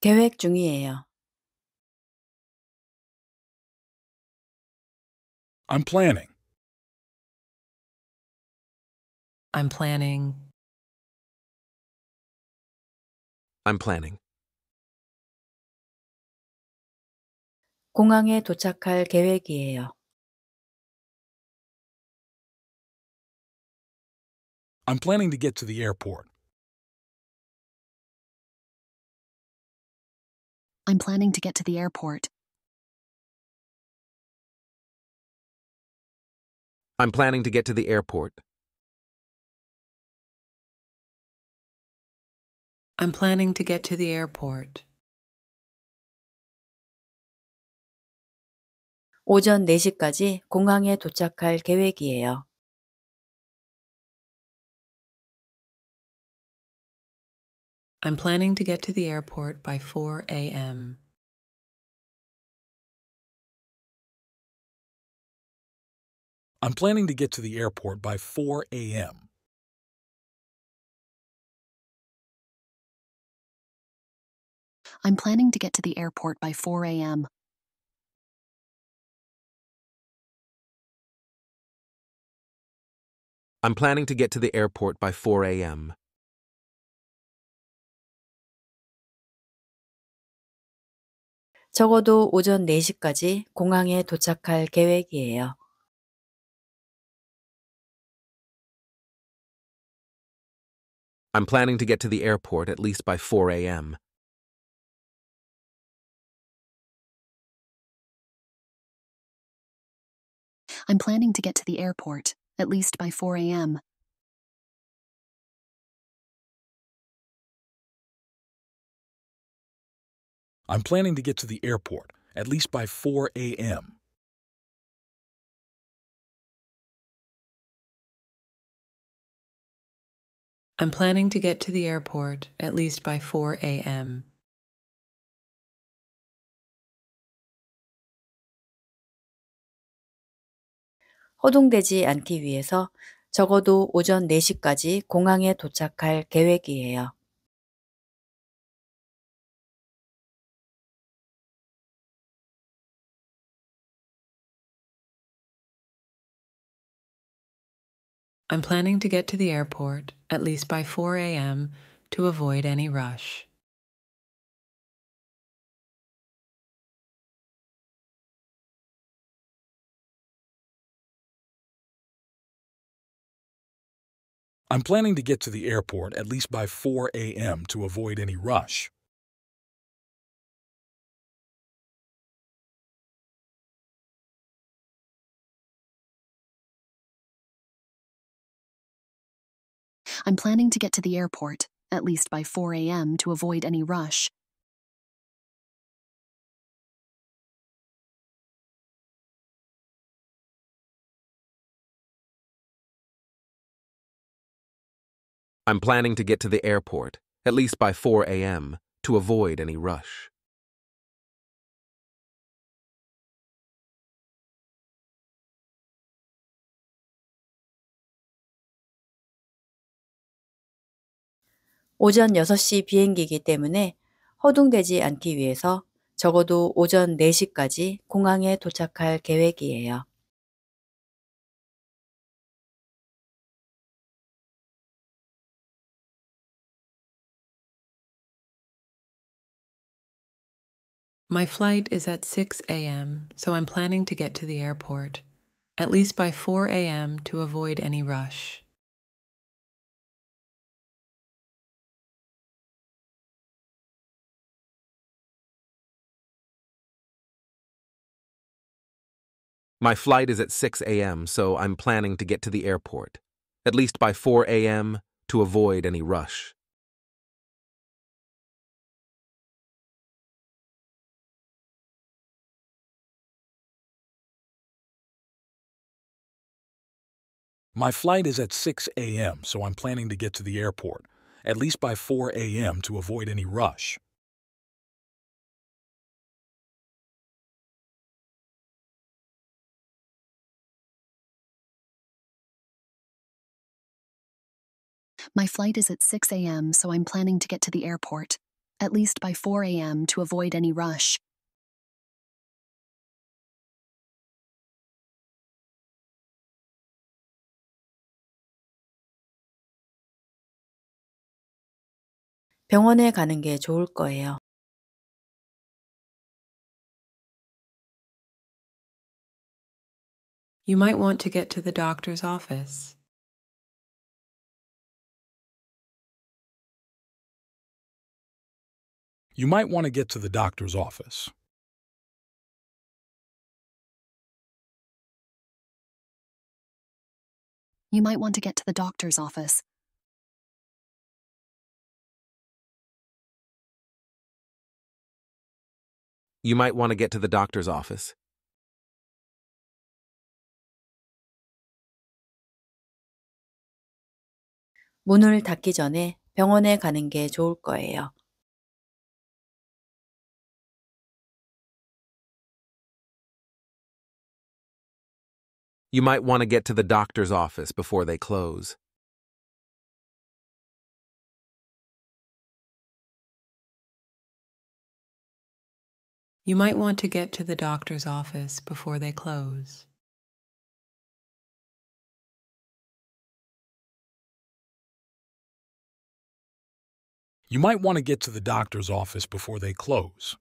계획 중이에요. I'm planning. I'm planning. I'm planning. 공항에 도착할 계획이에요. I'm planning to get to the airport. I'm planning to get to the airport. I'm planning to get to the airport. I'm planning to get to the airport. 오전 4시까지 공항에 도착할 계획이에요. I'm planning to get to the airport by 4 a.m. I'm planning to get to the airport by 4 a.m. I'm planning to get to the airport by 4 a.m. I'm planning to get to the airport by 4 a.m. 적어도 오전 4시까지 공항에 도착할 계획이에요. I'm planning to get to the airport at least by 4 a.m. I'm planning to get to the airport at least by 4 a.m. I'm planning to get to the airport, at least by 4 a.m. I'm planning to get to the airport at least by 4 a.m. 허둥대지 않기 위해서 적어도 오전 4시까지 공항에 도착할 계획이에요. I'm planning to get to the airport at least by 4 a.m. to avoid any rush. I'm planning to get to the airport at least by 4 a.m. to avoid any rush. I'm planning to get to the airport, at least by 4 a.m. to avoid any rush. I'm planning to get to the airport, at least by 4 a.m., to avoid any rush. 오전 6시 비행기이기 때문에 허둥대지 않기 위해서 적어도 오전 4시까지 공항에 도착할 계획이에요. My flight is at 6 a.m., so I'm planning to get to the airport, at least by 4 a.m. to avoid any rush. My flight is at 6 a.m., so I'm planning to get to the airport, at least by 4 a.m., to avoid any rush. My flight is at 6 a.m., so I'm planning to get to the airport, at least by 4 a.m. to avoid any rush. My flight is at 6 a.m., so I'm planning to get to the airport, at least by 4 a.m. to avoid any rush. You might want to get to the doctor's office. you might want to get to the doctor's office. You might want to get to the doctor's office. You might want to get to the doctor's office. 문을 닫기 전에 병원에 가는 게 좋을 거예요. You might want to get to the doctor's office before they close. You might want to get to the doctor's office before they close. You might want to get to the doctor's office before they close.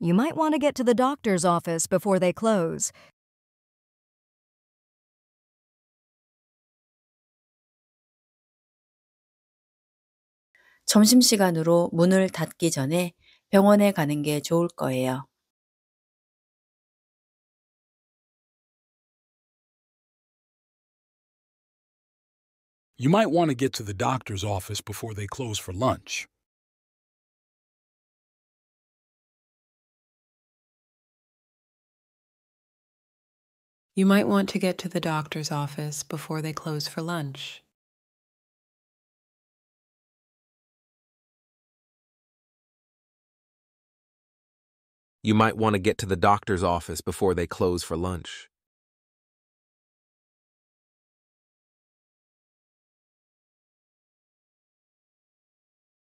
You might want to get to the doctor's office before they close. 문을 닫기 전에 병원에 가는 게 좋을 거예요. You might want to get to the doctor's office before they close for lunch. You might want to get to the doctor's office before they close for lunch. You might want to get to the doctor's office before they close for lunch.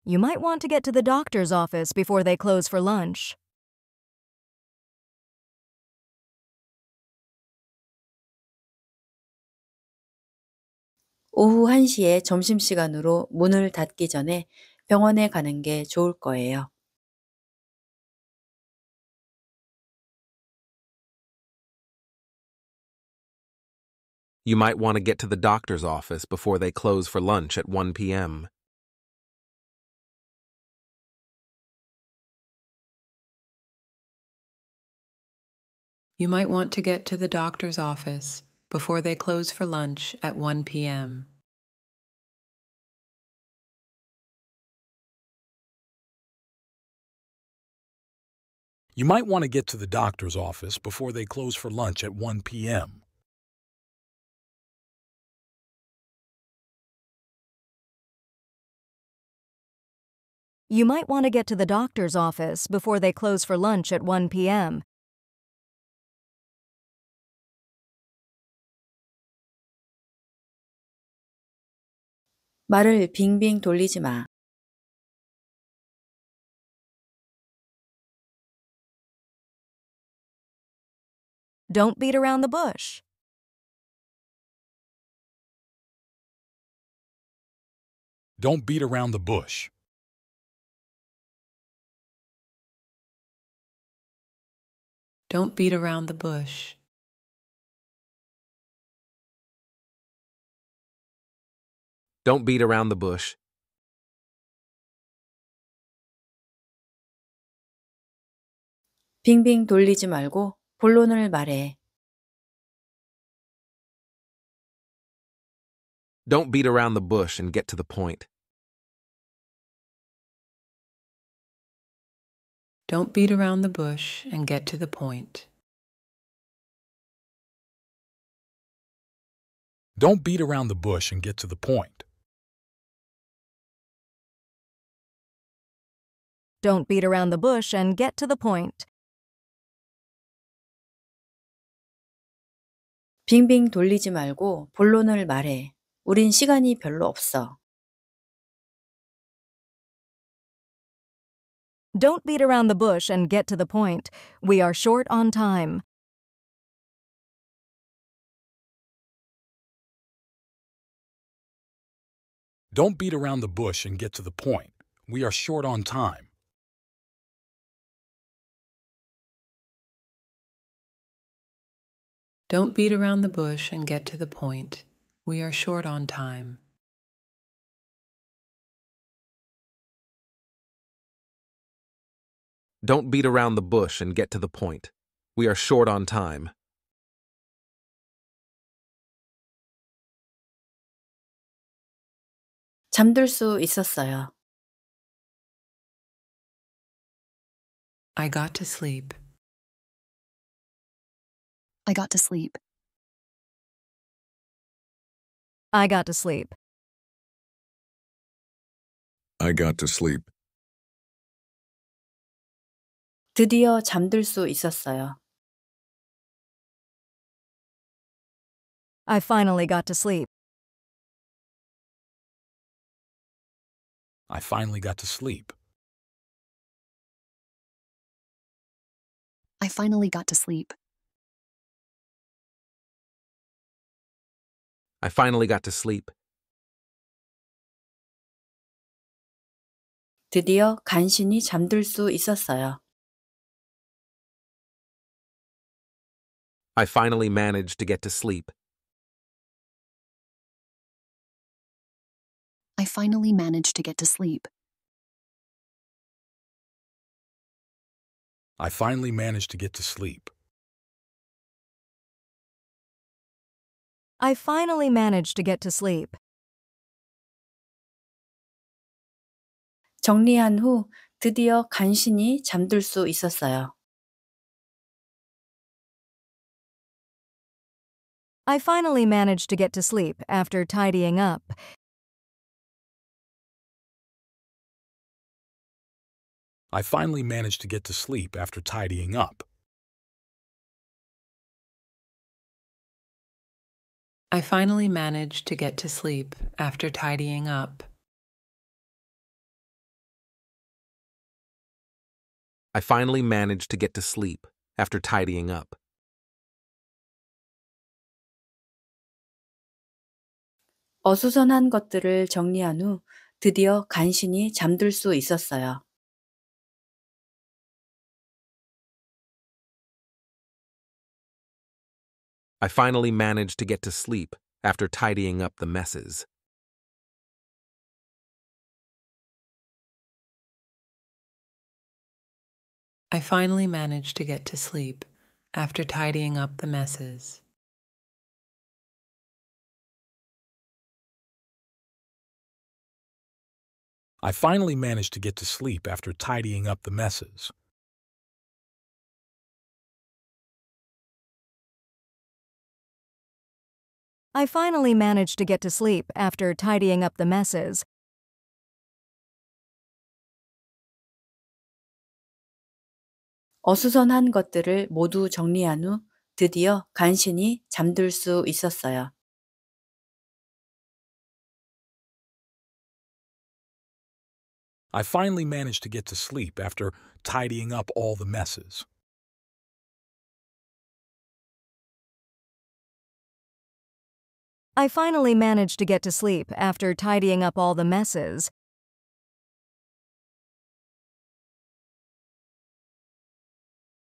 You might want to get to the doctor's office before they close for lunch. 오후 1시에 점심시간으로 문을 닫기 전에 병원에 가는 게 좋을 거예요. You might want to get to the doctor's office before they close for lunch at 1 p.m. You might want to get to the doctor's office before they close for lunch at 1 p.m. You might want to get to the doctor's office before they close for lunch at 1 p.m. You might want to get to the doctor's office before they close for lunch at 1 p.m. 말을 빙빙 돌리지 마. Don't beat around the bush. Don't beat around the bush. Don't beat around the bush. Don't beat around the bush. Bing 빙빙 돌리지 말고 본론을 말해. Don't beat around the bush and get to the point. Don't beat around the bush and get to the point. Don't beat around the bush and get to the point. Don't beat around the bush and get to the point. 빙빙 돌리지 말고 본론을 말해. 우린 시간이 별로 없어. Don't beat around the bush and get to the point. We are short on time. Don't beat around the bush and get to the point. We are short on time. Don't beat around the bush and get to the point. We are short on time. Don't beat around the bush and get to the point. We are short on time. I got to sleep. I got to sleep. I got to sleep. I got to sleep. 드디어 잠들 수 있었어요. I finally got to sleep. I finally got to sleep. I finally got to sleep. I finally got to sleep. 드디어 간신히 잠들 수 있었어요. I finally managed to get to sleep. I finally managed to get to sleep. I finally managed to get to sleep. I finally managed to get to sleep. 정리한 후 드디어 간신히 잠들 수 있었어요. I finally managed to get to sleep after tidying up. I finally managed to get to sleep after tidying up. I finally managed to get to sleep after tidying up. I finally managed to get to sleep after tidying up. 어수선한 것들을 정리한 후 드디어 간신히 잠들 수 있었어요. I finally managed to get to sleep after tidying up the messes. I finally managed to get to sleep after tidying up the messes. I finally managed to get to sleep after tidying up the messes. I finally managed to get to sleep after tidying up the messes. 어수선한 것들을 모두 정리한 후 드디어 간신히 잠들 수 있었어요. I finally managed to get to sleep after tidying up all the messes. I finally managed to get to sleep after tidying up all the messes.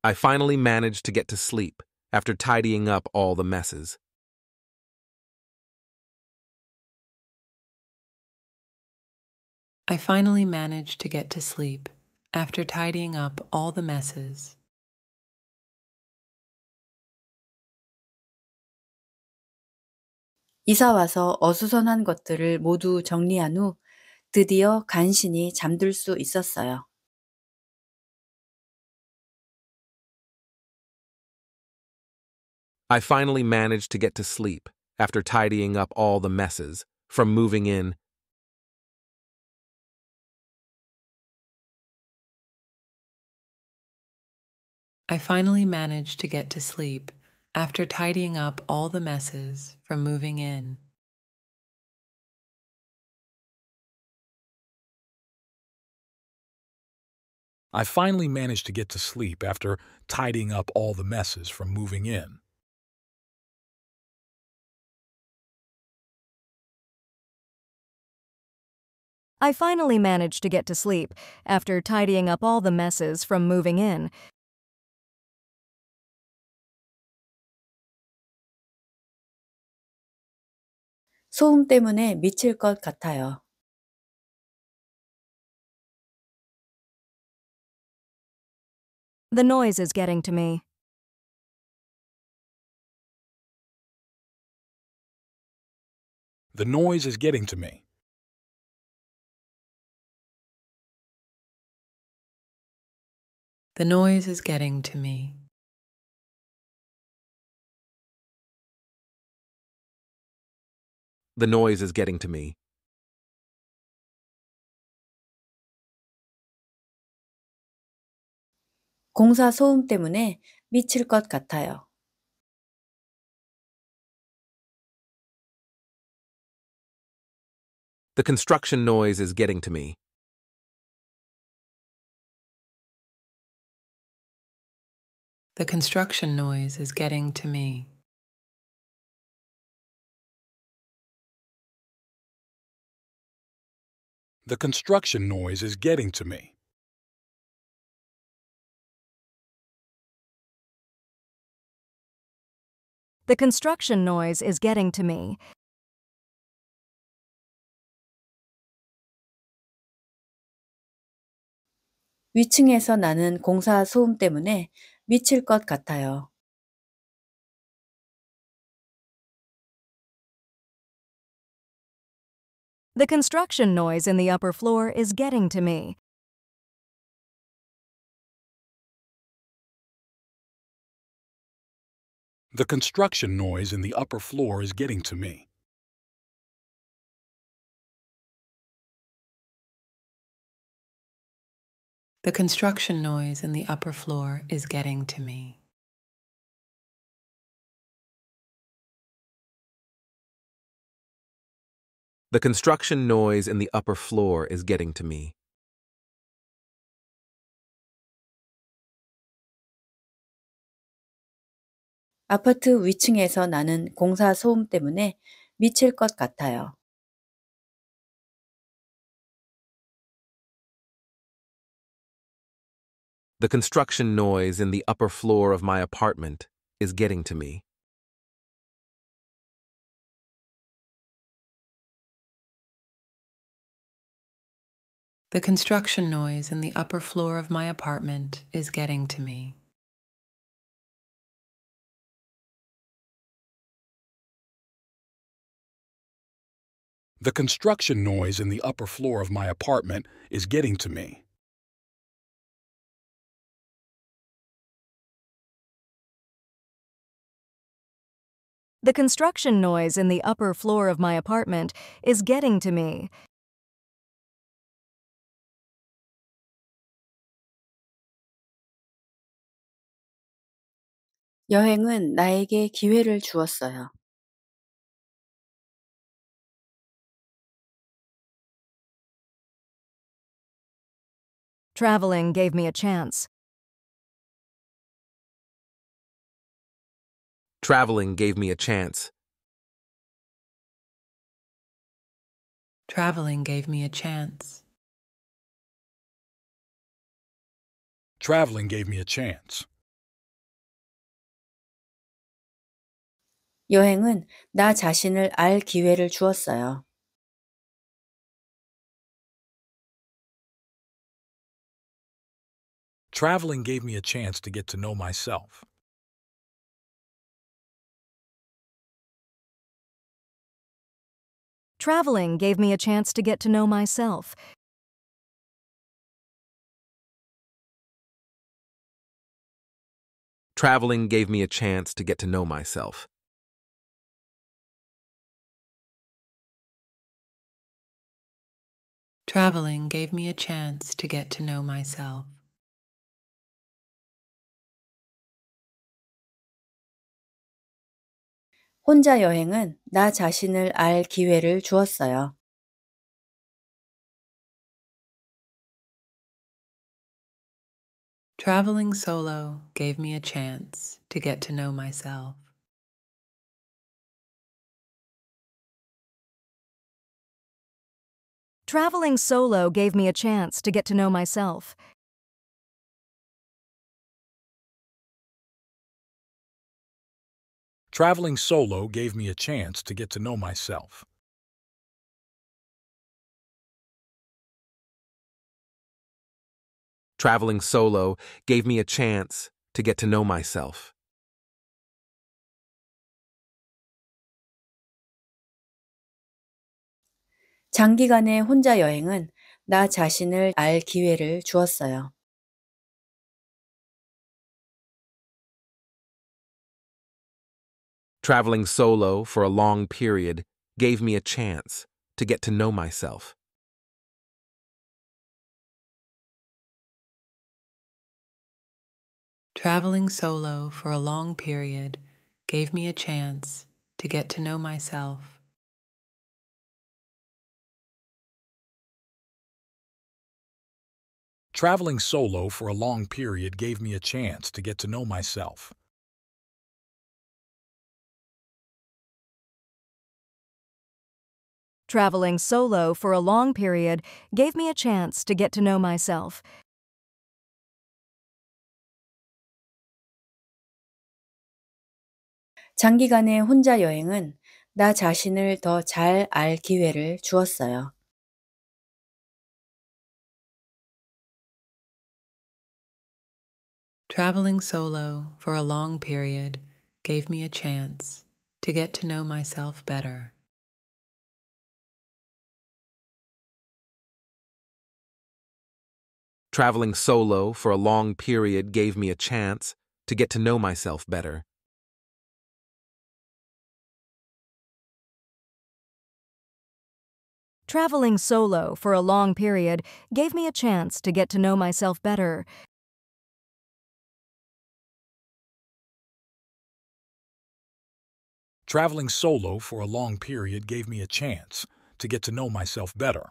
I finally managed to get to sleep after tidying up all the messes. I finally managed to get to sleep after tidying up all the messes. 이사 와서 어수선한 것들을 모두 정리한 후 드디어 간신히 잠들 수 있었어요. I finally managed to get to sleep after tidying up all the messes from moving in. I finally managed to get to sleep after tidying up all the messes from moving in. I finally managed to get to sleep after tidying up all the messes from moving in. I finally managed to get to sleep after tidying up all the messes from moving in. 소음 때문에 미칠 것 같아요. The noise is getting to me. The noise is getting to me. The noise is getting to me. The noise is getting to me. The construction noise is getting to me. The construction noise is getting to me. The construction noise is getting to me. The construction noise is getting to me. 위층에서 나는 공사 소음 때문에 미칠 것 같아요. The construction noise in the upper floor is getting to me. The construction noise in the upper floor is getting to me. The construction noise in the upper floor is getting to me. The construction noise in the upper floor is getting to me. 위층에서 나는 공사 소음 때문에 미칠 것 같아요. The construction noise in the upper floor of my apartment is getting to me. The construction noise in the upper floor of my apartment is getting to me. The construction noise in the upper floor of my apartment is getting to me. The construction noise in the upper floor of my apartment is getting to me. 여행은 나에게 기회를 주었어요. Traveling gave me a chance. Traveling gave me a chance. Traveling gave me a chance. Traveling gave me a chance. 여행은 나 자신을 알 기회를 주었어요. Traveling gave me a chance to get to know myself. Traveling gave me a chance to get to know myself. Traveling gave me a chance to get to know myself. Traveling gave me a chance to get to know myself. 혼자 여행은 나 자신을 알 기회를 주었어요. Traveling solo gave me a chance to get to know myself. Traveling solo gave me a chance to get to know myself. Traveling solo gave me a chance to get to know myself. Traveling solo gave me a chance to get to know myself. 장기간의 혼자 여행은 나 자신을 알 기회를 주었어요. Traveling solo for a long period gave me a chance to get to know myself. Traveling solo for a long period gave me a chance to get to know myself. Traveling solo for a long period gave me a chance to get to know myself. Traveling solo for a long period gave me a chance to get to know myself. 장기간의 혼자 여행은 나 자신을 더 잘 알 기회를 주었어요. Traveling solo for a long period gave me a chance to get to know myself better. Traveling solo for a long period gave me a chance to get to know myself better. Traveling solo for a long period gave me a chance to get to know myself better. Traveling solo for a long period gave me a chance to get to know myself better.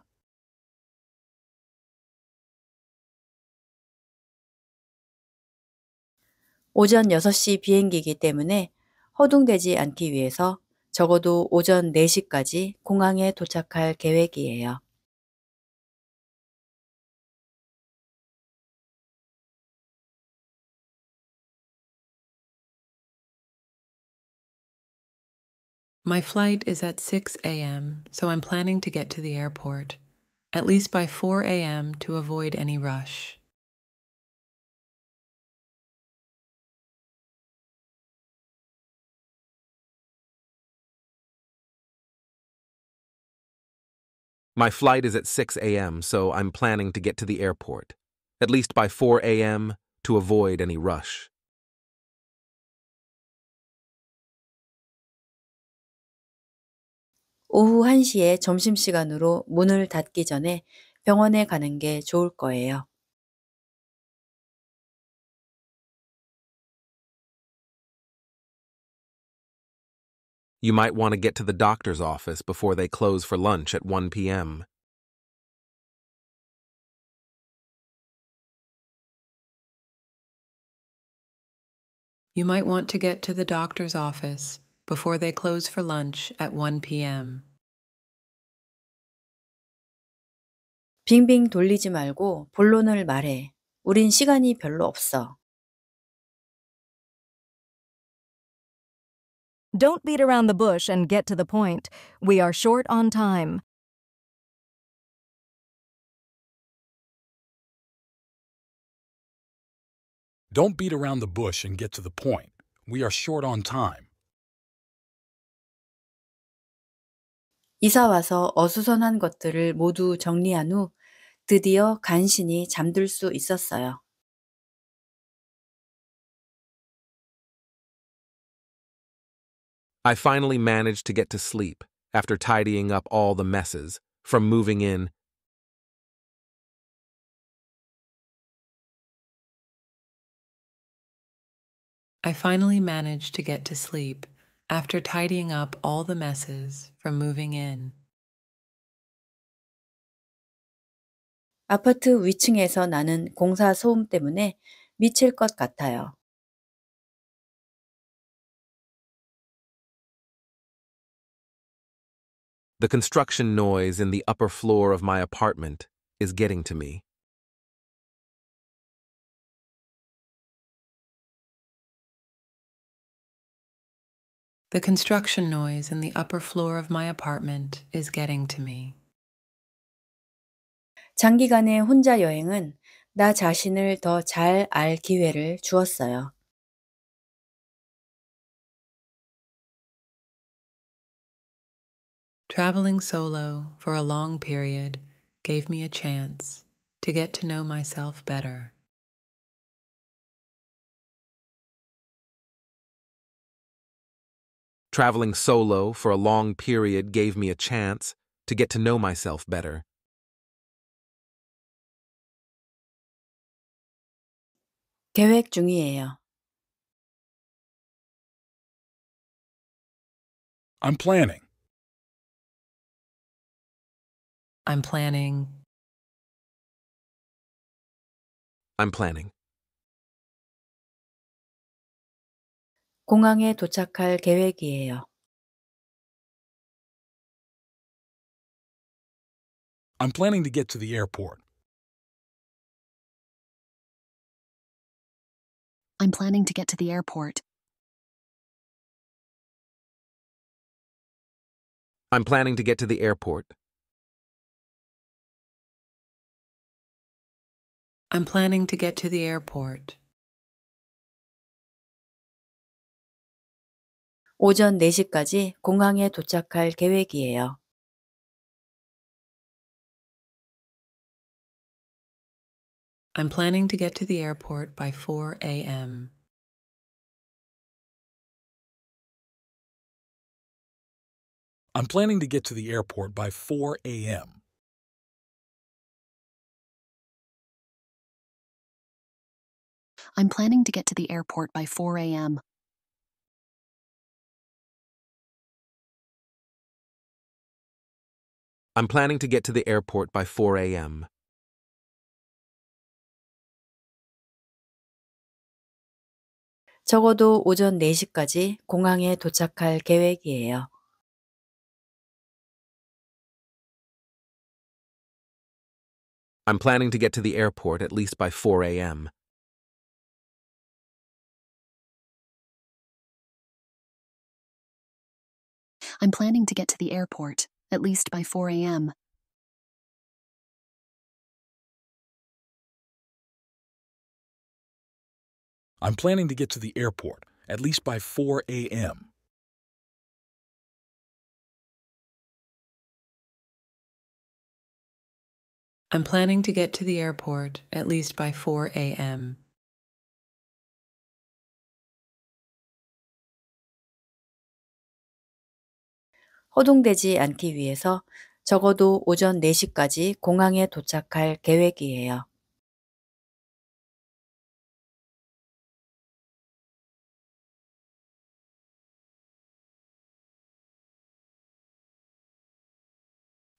오전 6시 비행기이기 때문에 허둥대지 않기 위해서 적어도 오전 4시까지 공항에 도착할 계획이에요. My flight is at 6 a.m., so I'm planning to get to the airport, at least by 4 a.m. to avoid any rush. My flight is at 6 a.m., so I'm planning to get to the airport, at least by 4 a.m., to avoid any rush. 오후 1시에 점심시간으로 문을 닫기 전에 병원에 가는 게 좋을 거예요. You might want to get to the doctor's office before they close for lunch at 1 p.m. You might want to get to the doctor's office before they close for lunch at 1 p.m. 빙빙 돌리지 말고 본론을 말해. 우린 시간이 별로 없어. Don't beat around the bush and get to the point. We are short on time. Don't beat around the bush and get to the point. We are short on time. 이사 와서 어수선한 것들을 모두 정리한 후 드디어 간신히 잠들 수 있었어요. I finally managed to get to sleep after tidying up all the messes from moving in. I finally managed to get to sleep after tidying up all the messes from moving in. 아파트 위층에서 나는 공사 소음 때문에 미칠 것 같아요. The construction noise in the upper floor of my apartment is getting to me. The construction noise in the upper floor of my apartment is getting to me. 장기간의 혼자 여행은 나 자신을 기회를 주었어요. Traveling solo for a long period gave me a chance to get to know myself better. Traveling solo for a long period gave me a chance to get to know myself better. 중이에요. I'm planning. I'm planning. I'm planning. 공항에 도착할 I'm planning to get to the airport. I'm planning to get to the airport. I'm planning to get to the airport. I'm planning to get to the airport. 계획이에요. I'm planning to get to the airport by 4 a.m. I'm planning to get to the airport by 4 a.m. I'm planning to get to the airport by 4 a.m. I'm planning to get to the airport by 4 a.m. 적어도 오전 4시까지 공항에 도착할 계획이에요. I'm planning to get to the airport at least by 4 a.m. I'm planning to get to the airport at least by 4 a.m. I'm planning to get to the airport, at least by 4 a.m. I'm planning to get to the airport at least by 4 a.m. 허둥대지 않기 위해서 적어도 오전 4시까지 공항에 도착할 계획이에요.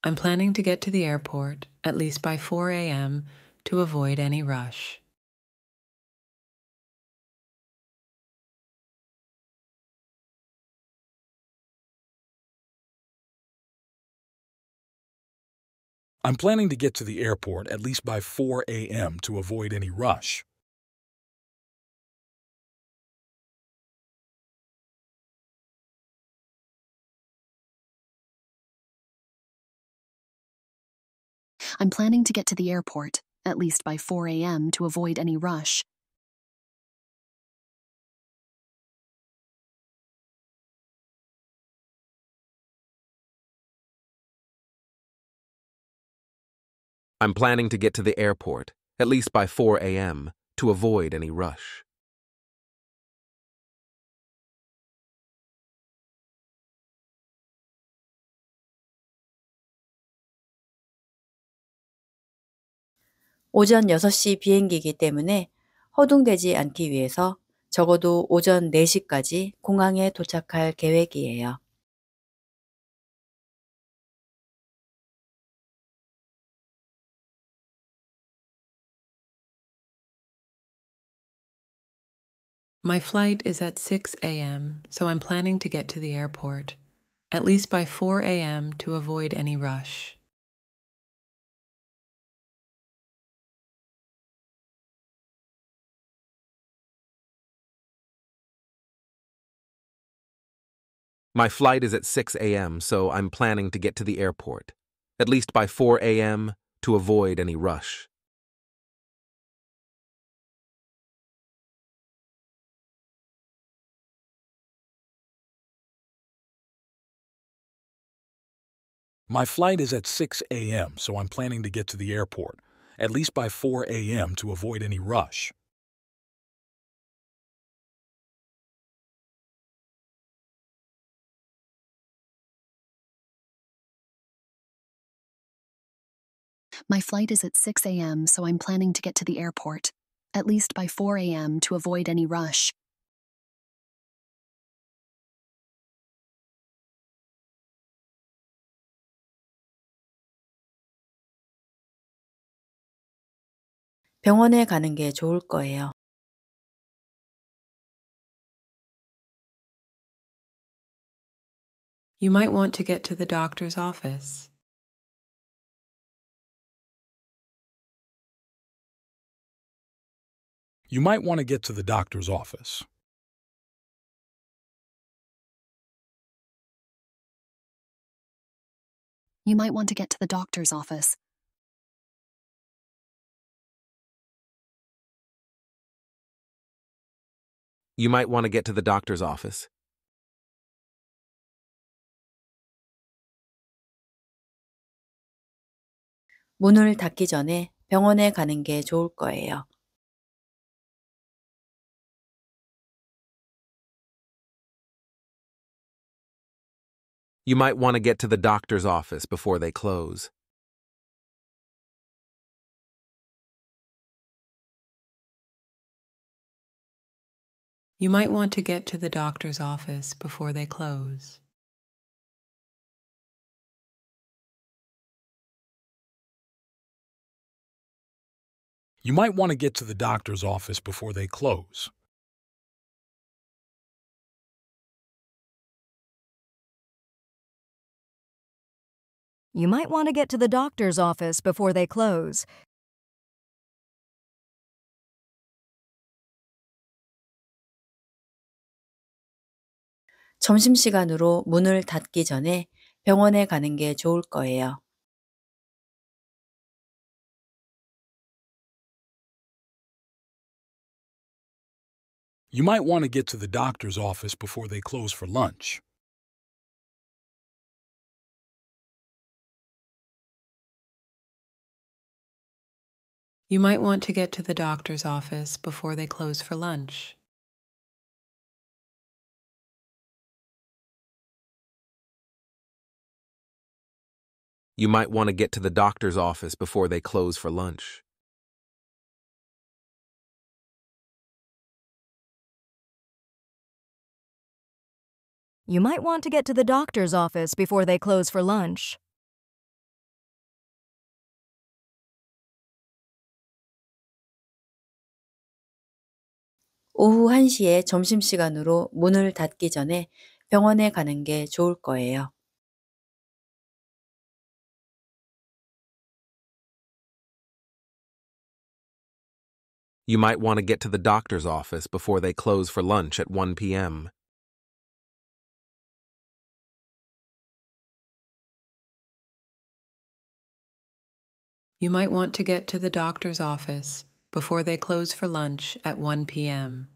I'm planning to get to the airport at least by 4 a.m. to avoid any rush. I'm planning to get to the airport at least by 4 a.m. to avoid any rush. I'm planning to get to the airport, at least by 4 a.m. to avoid any rush. I'm planning to get to the airport, at least by 4 a.m., to avoid any rush. 오전 6시 비행기이기 때문에 허둥대지 않기 위해서 적어도 오전 4시까지 공항에 도착할 계획이에요. My flight is at 6 a.m., so I'm planning to get to the airport, at least by 4 a.m. to avoid any rush. My flight is at 6 a.m., so I'm planning to get to the airport, at least by 4 a.m., to avoid any rush. My flight is at 6 a.m., so I'm planning to get to the airport, at least by 4 a.m. to avoid any rush. My flight is at 6 a.m., so I'm planning to get to the airport, at least by 4 a.m. to avoid any rush. 병원에 가는 게 좋을 거예요. You might want to get to the doctor's office. You might want to get to the doctor's office. You might want to get to the doctor's office. You might want to get to the doctor's office. You might want to get to the doctor's office before they close. You might want to get to the doctor's office before they close. You might want to get to the doctor's office before they close. You might want to get to the doctor's office before they close. 점심시간으로 문을 닫기 전에 병원에 가는 게 좋을 거예요. You might want to get to the doctor's office before they close for lunch. You might want to get to the doctor's office before they close for lunch. You might want to get to the doctor's office before they close for lunch. You might want to get to the doctor's office before they close for lunch. 오후 1시에 점심시간으로 문을 닫기 전에 병원에 가는 게 좋을 거예요. You might want to get to the doctor's office before they close for lunch at 1 p.m. You might want to get to the doctor's office before they close for lunch at 1 p.m.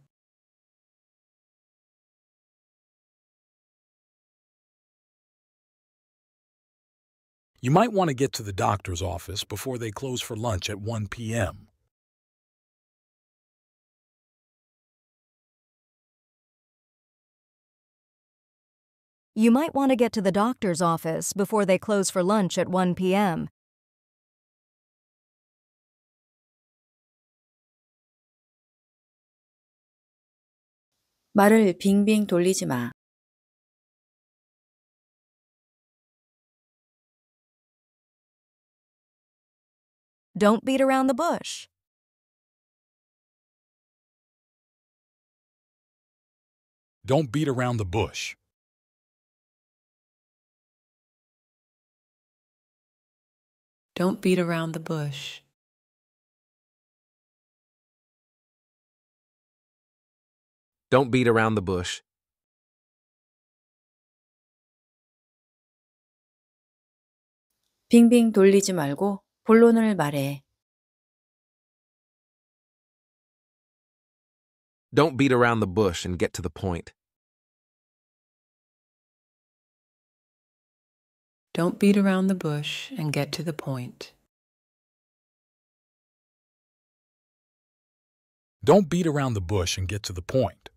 You might want to get to the doctor's office before they close for lunch at 1 p.m. You might want to get to the doctor's office before they close for lunch at 1 p.m. 말을 빙빙 돌리지 마. Don't beat around the bush. Don't beat around the bush. Don't beat around the bush. Don't beat around the bush. 빙빙 돌리지 말고 본론을 말해. Don't beat around the bush and get to the point. Don't beat around the bush and get to the point. Don't beat around the bush and get to the point.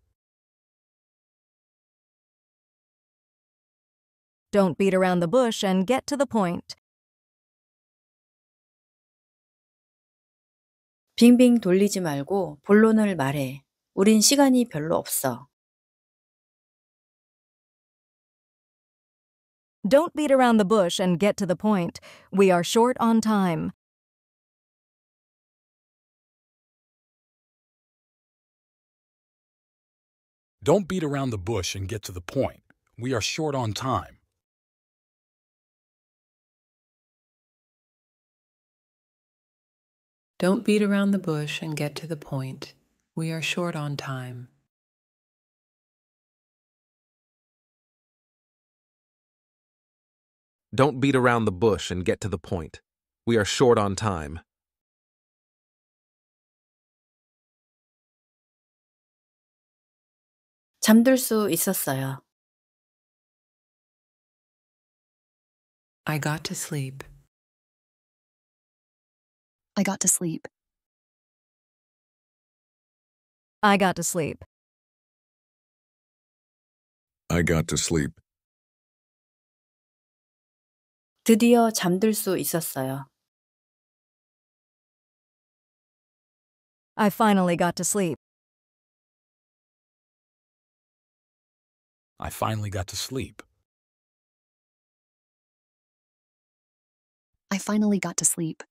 Don't beat around the bush and get to the point. 빙빙 돌리지 말고 본론을 말해. 우린 시간이 별로 없어. Don't beat around the bush and get to the point. We are short on time. Don't beat around the bush and get to the point. We are short on time. Don't beat around the bush and get to the point. We are short on time. Don't beat around the bush and get to the point. We are short on time. I got to sleep. I got to sleep. I got to sleep. I got to sleep. 드디어 잠들 수 있었어요. I finally got to sleep. I finally got to sleep. I finally got to sleep.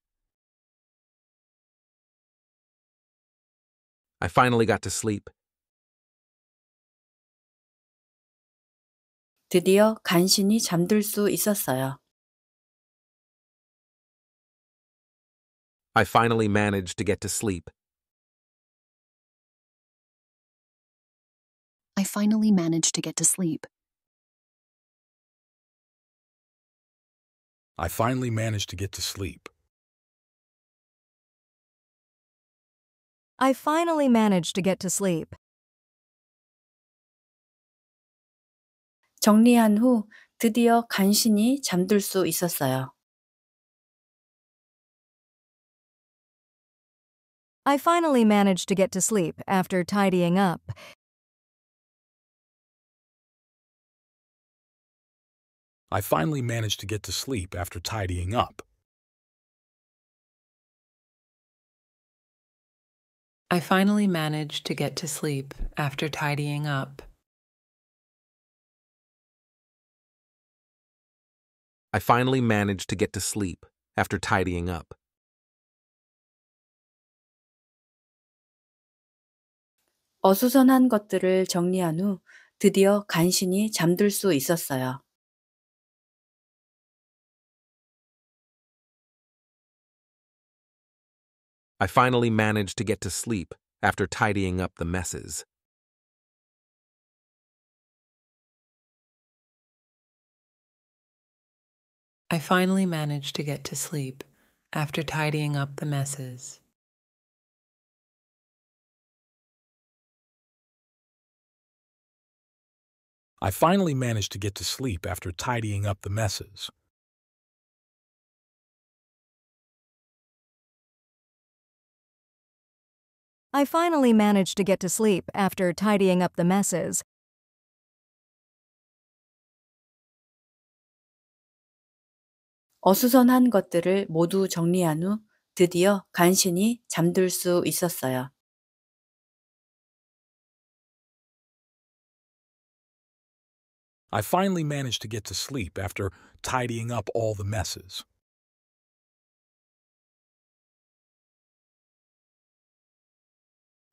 I finally got to sleep. 드디어 간신히 잠들 수 있었어요. I finally managed to get to sleep. I finally managed to get to sleep. I finally managed to get to sleep. I finally managed to get to sleep. 정리한 후 드디어 간신히 잠들 수 있었어요. I finally managed to get to sleep after tidying up. I finally managed to get to sleep after tidying up. I finally managed to get to sleep after tidying up. I finally managed to get to sleep after tidying up. 어수선한 것들을 정리한 후 드디어 간신히 잠들 수 있었어요. I finally managed to get to sleep after tidying up the messes. I finally managed to get to sleep after tidying up the messes. I finally managed to get to sleep after tidying up the messes. I finally managed to get to sleep after tidying up the messes. 어수선한 것들을 모두 정리한 후 드디어 간신히 잠들 수 있었어요. I finally managed to get to sleep after tidying up all the messes.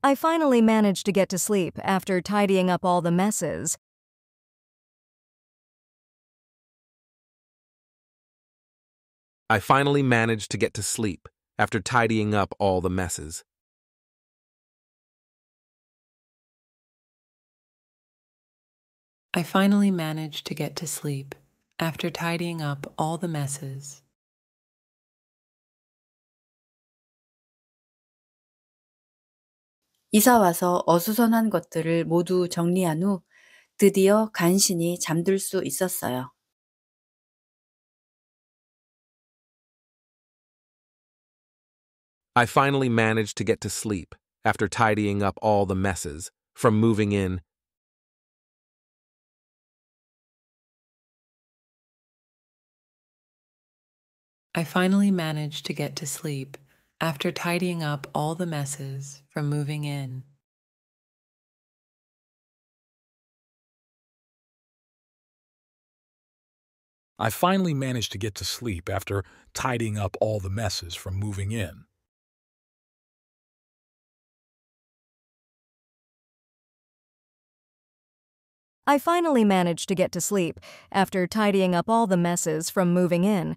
I finally managed to get to sleep after tidying up all the messes. I finally managed to get to sleep after tidying up all the messes. I finally managed to get to sleep after tidying up all the messes. 이사 와서 어수선한 것들을 모두 정리한 후 드디어 간신히 잠들 수 있었어요. I finally managed to get to sleep after tidying up all the messes from moving in I finally managed to get to sleep after tidying up all the messes from moving in. I finally managed to get to sleep after tidying up all the messes from moving in. I finally managed to get to sleep after tidying up all the messes from moving in.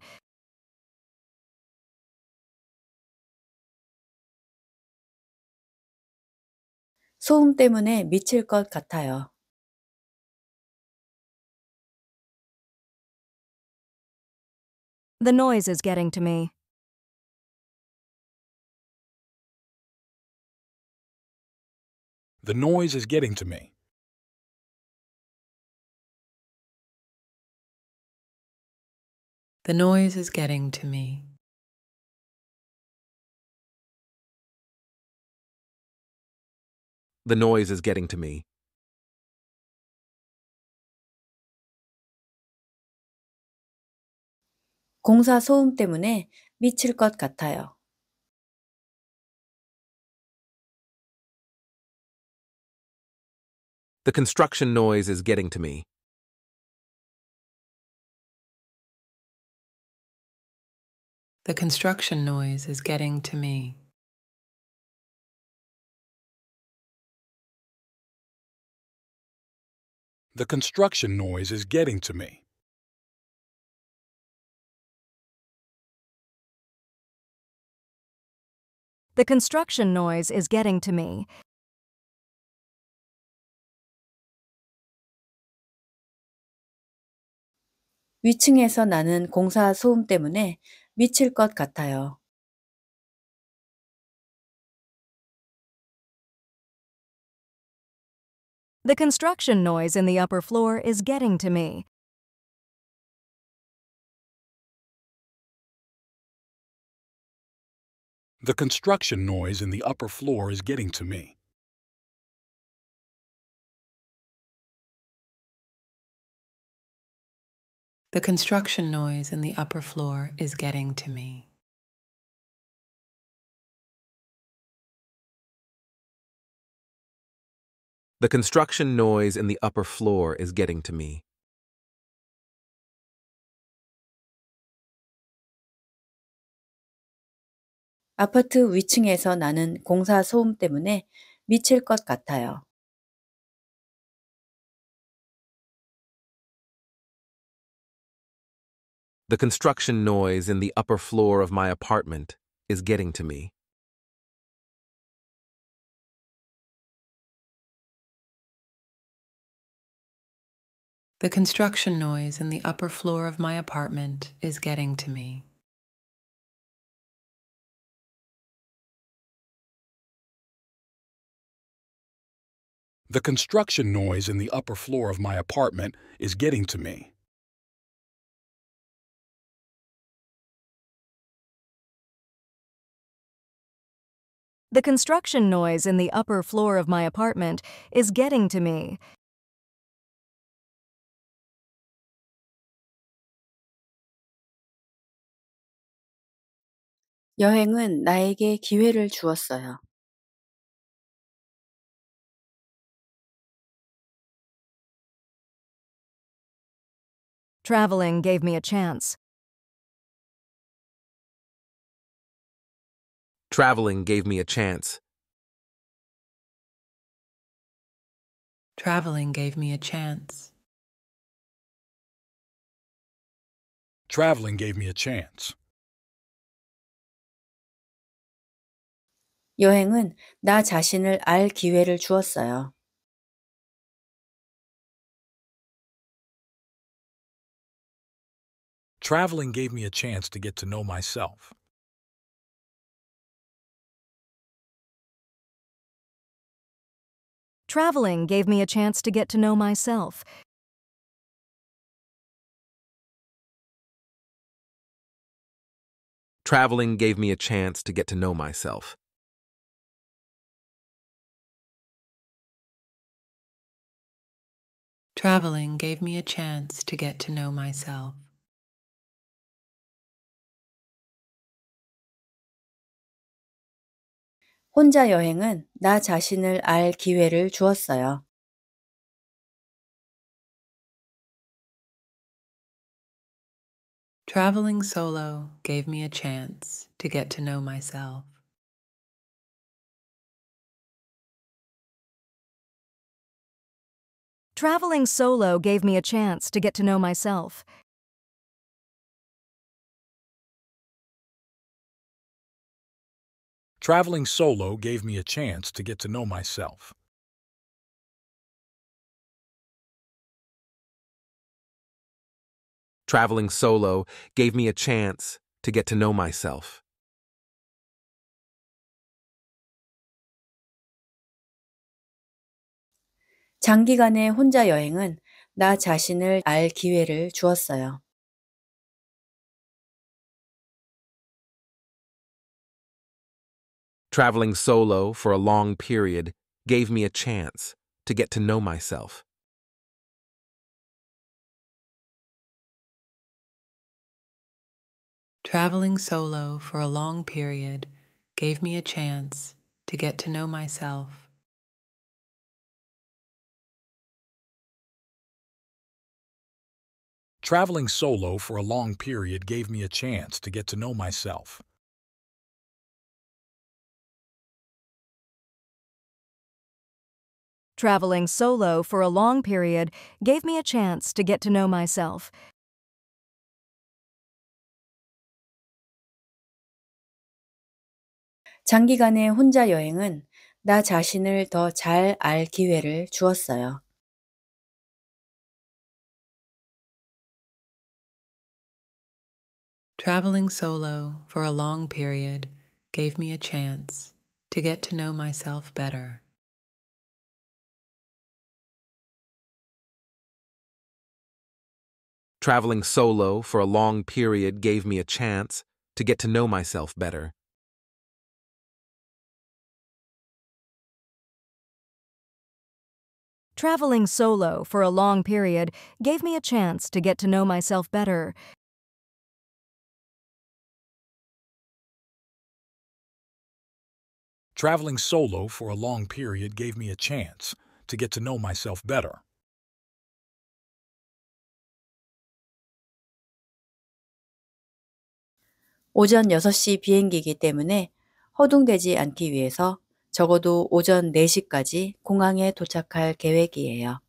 소음 때문에 미칠 것 같아요. The noise is getting to me. The noise is getting to me. The noise is getting to me. The noise is getting to me. The construction noise is getting to me. The construction noise is getting to me. The construction noise is getting to me. The construction noise is getting to me. 위층에서 나는 공사 소음 때문에 미칠 것 같아요. The construction noise in the upper floor is getting to me. The construction noise in the upper floor is getting to me. The construction noise in the upper floor is getting to me. The construction noise in the upper floor is getting to me. 위층에서 나는 공사 소음 때문에 미칠 것 같아요. The construction noise in the upper floor of my apartment is getting to me. The construction noise in the upper floor of my apartment is getting to me. The construction noise in the upper floor of my apartment is getting to me. The construction noise in the upper floor of my apartment is getting to me. 여행은 나에게 기회를 주었어요. Traveling gave me a chance. Traveling gave me a chance. Traveling gave me a chance. Traveling gave me a chance. 여행은 나 자신을 알 기회를 주었어요. Traveling gave me a chance to get to know myself. Traveling gave me a chance to get to know myself. Traveling gave me a chance to get to know myself. Traveling gave me a chance to get to know myself. 혼자 여행은 나 자신을 알 기회를 주었어요. Traveling solo gave me a chance to get to know myself. Traveling solo gave me a chance to get to know myself. Traveling solo gave me a chance to get to know myself. Traveling solo gave me a chance to get to know myself. 장기간의 혼자 여행은 나 자신을 알 기회를 주었어요. Traveling solo for a long period gave me a chance to get to know myself. Traveling solo for a long period gave me a chance to get to know myself. Traveling solo for a long period gave me a chance to get to know myself. Traveling solo for a long period gave me a chance to get to know myself. 장기간의 혼자 여행은 나 자신을 더 잘 알 기회를 주었어요. Traveling solo for a long period gave me a chance to get to know myself better. Traveling solo for a long period gave me a chance to get to know myself better. Traveling solo for a long period gave me a chance to get to know myself better. Traveling solo for a long period gave me a chance to get to know myself better. 오전 6시 비행기이기 때문에 허둥대지 않기 위해서 적어도 오전 4시까지 공항에 도착할 계획이에요.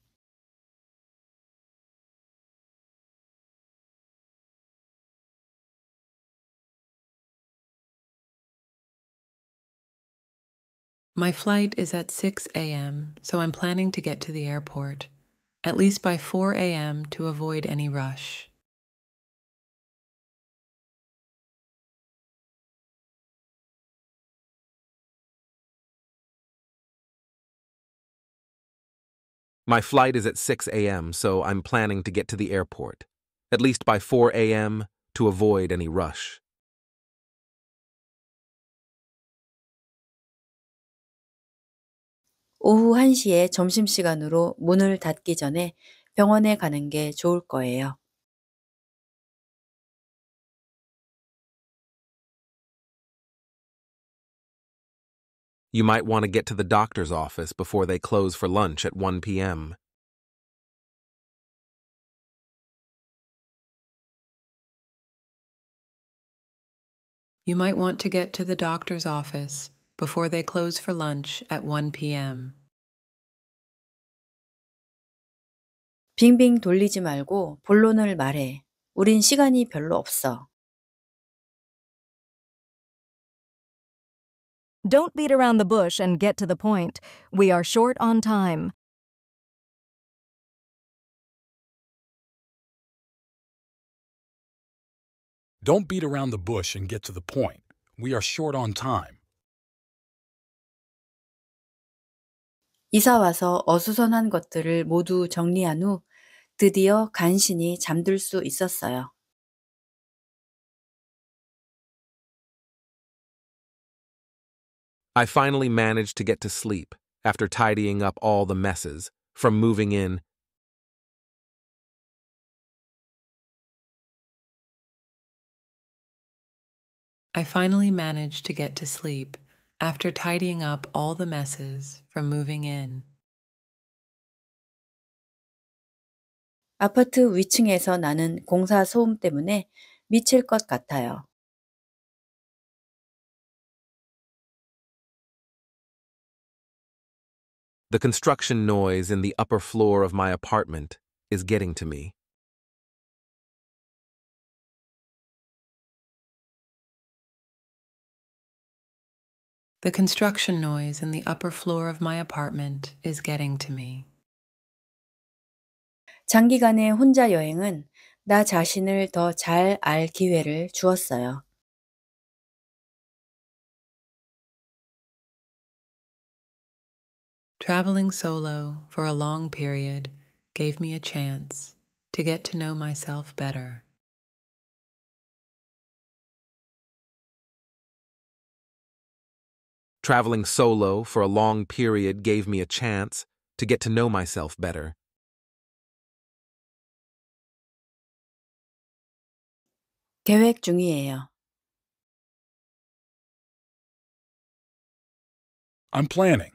My flight is at 6 a.m., so I'm planning to get to the airport, at least by 4 a.m. to avoid any rush. My flight is at 6 a.m., so I'm planning to get to the airport, at least by 4 a.m., to avoid any rush. 오후 1시에 점심시간으로 문을 닫기 전에 병원에 가는 게 좋을 거예요. You might want to get to the doctor's office before they close for lunch at 1 p.m. You might want to get to the doctor's office before they close for lunch at 1 p.m. 빙빙 돌리지 말고 본론을 말해. 우린 시간이 별로 없어. Don't beat around the bush and get to the point. We are short on time. Don't beat around the bush and get to the point. We are short on time. 이사 와서 어수선한 것들을 모두 정리한 후 드디어 간신히 잠들 수 있었어요. I finally managed to get to sleep after tidying up all the messes from moving in. I finally managed to get to sleep after tidying up all the messes from moving in. 아파트 위층에서 나는 공사 소음 때문에 미칠 것 같아요. The construction noise in the upper floor of my apartment is getting to me. The construction noise in the upper floor of my apartment is getting to me. 장기간의 혼자 여행은 나 자신을 기회를 주었어요. Traveling solo for a long period gave me a chance to get to know myself better. Traveling solo for a long period gave me a chance to get to know myself better. 중이에요. I'm planning.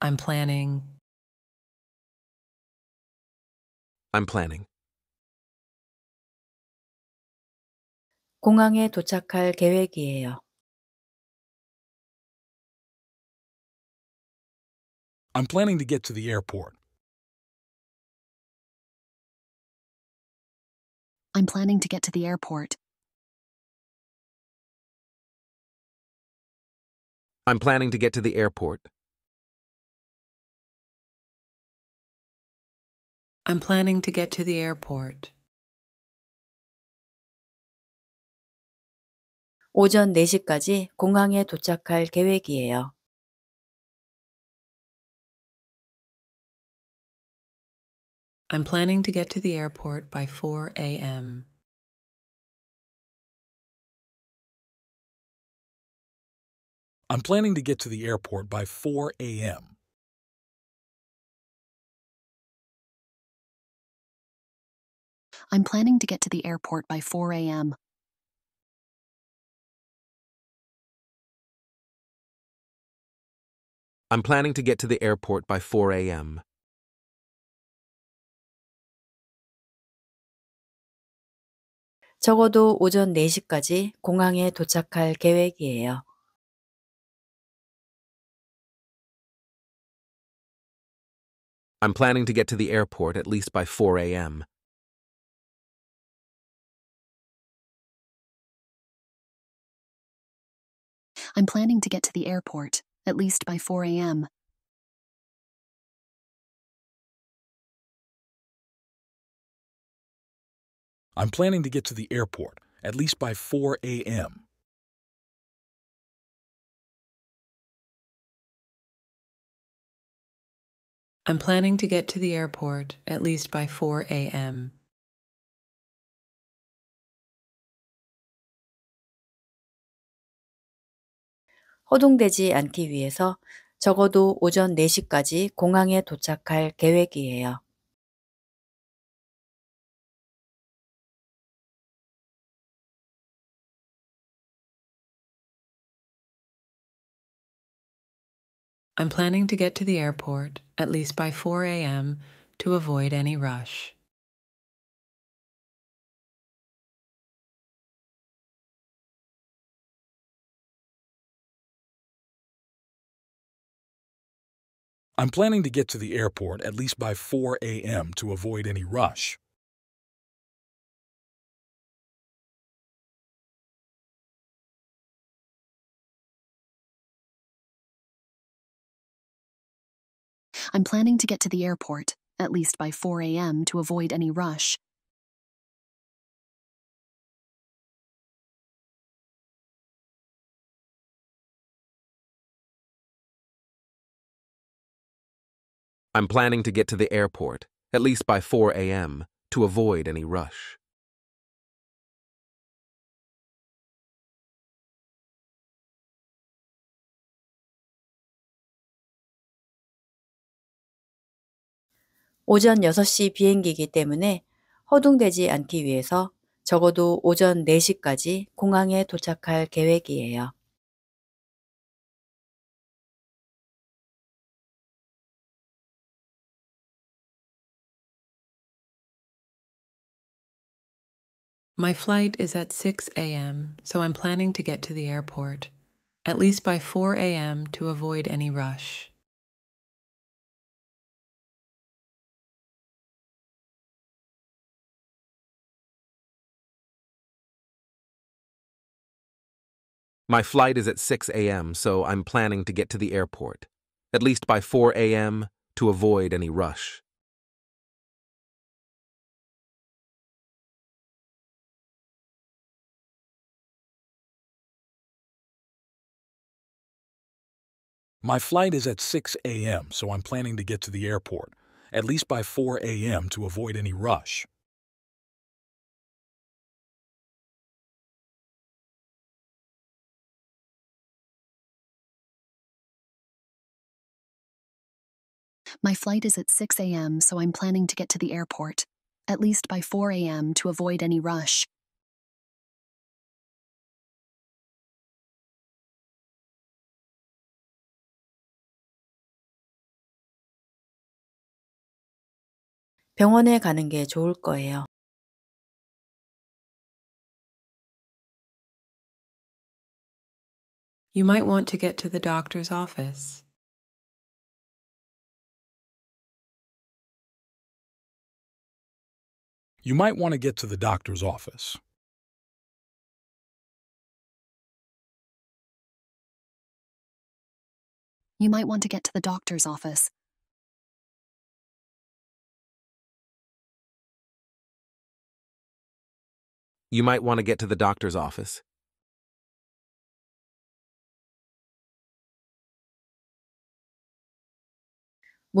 I'm planning. I'm planning. 공항에 도착할 I'm planning to get to the airport. I'm planning to get to the airport. I'm planning to get to the airport. I'm planning to get to the airport. 오전 4시까지 공항에 도착할 계획이에요. I'm planning to get to the airport by 4 a.m. I'm planning to get to the airport by 4 a.m. I'm planning to get to the airport by 4 a.m. I'm planning to get to the airport by 4 a.m. 계획이에요. I'm planning to get to the airport at least by 4 a.m. I'm planning to get to the airport at least by 4 a.m. I'm planning to get to the airport, at least by 4 a.m. I'm planning to get to the airport, at least by 4 a.m. 허둥대지 않기 위해서 적어도 오전 4시까지 공항에 도착할 계획이에요. I'm planning to get to the airport at least by 4 a.m. to avoid any rush. I'm planning to get to the airport at least by 4 a.m. to avoid any rush. I'm planning to get to the airport, at least by 4 a.m., to avoid any rush, I'm planning to get to the airport, at least by 4 a.m., to avoid any rush. 오전 6시 비행기이기 때문에 허둥대지 않기 위해서 적어도 오전 4시까지 공항에 도착할 계획이에요. My flight is at 6 a.m., so I'm planning to get to the airport, at least by 4 a.m. to avoid any rush. My flight is at 6 a.m., so I'm planning to get to the airport, at least by 4 a.m., to avoid any rush. My flight is at 6 a.m., so I'm planning to get to the airport, at least by 4 a.m. to avoid any rush. My flight is at 6 a.m., so I'm planning to get to the airport, at least by 4 a.m. to avoid any rush. 병원에 가는 게 좋을 거예요. You might want to get to the doctor's office. You might want to get to the doctor's office. You might want to get to the doctor's office. You might want to get to the doctor's office. You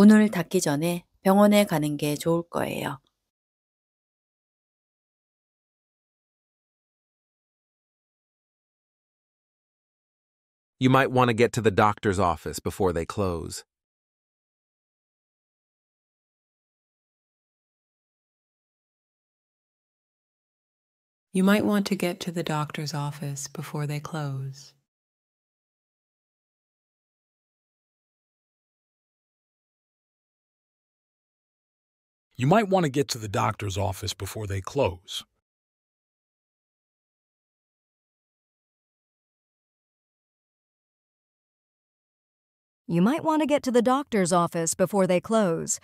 might want to get to the doctor's office before they close. You might want to get to the doctor's office before they close. You might want to get to the doctor's office before they close. You might want to get to the doctor's office before they close.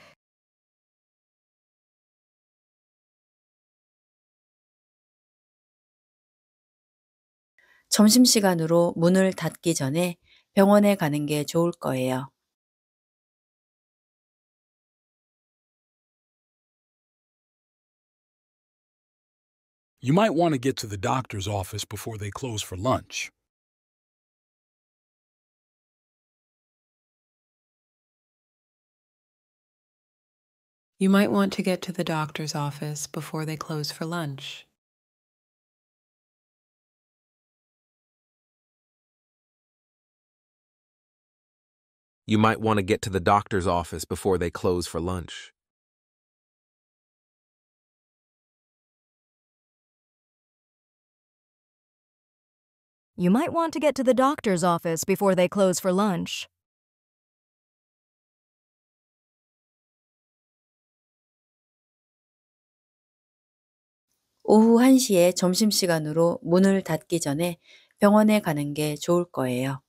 점심시간으로 문을 닫기 전에 병원에 가는 게 좋을 거예요. You might want to get to the doctor's office before they close for lunch. You might want to get to the doctor's office before they close for lunch. You might want to get to the doctor's office before they close for lunch. You might want to get to the doctor's office before they close for lunch. 오후 1시에 점심시간으로 문을 닫기 전에 병원에 가는 게 좋을 거예요.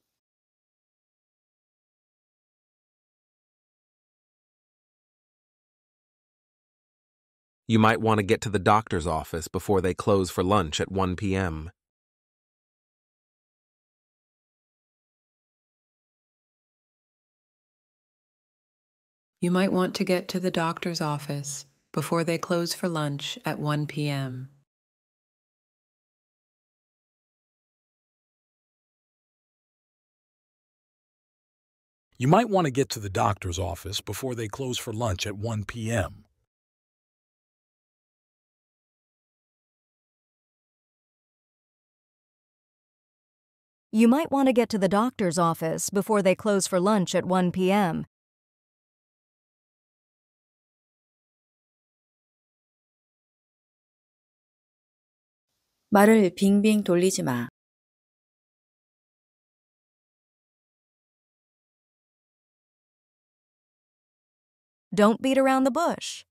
You might want to get to the doctor's office before they close for lunch at 1 p.m. You might want to get to the doctor's office before they close for lunch at 1 p.m. You might want to get to the doctor's office before they close for lunch at 1 p.m. You might want to get to the doctor's office before they close for lunch at 1 p.m. 말을 빙빙 돌리지 마. Don't beat around the bush.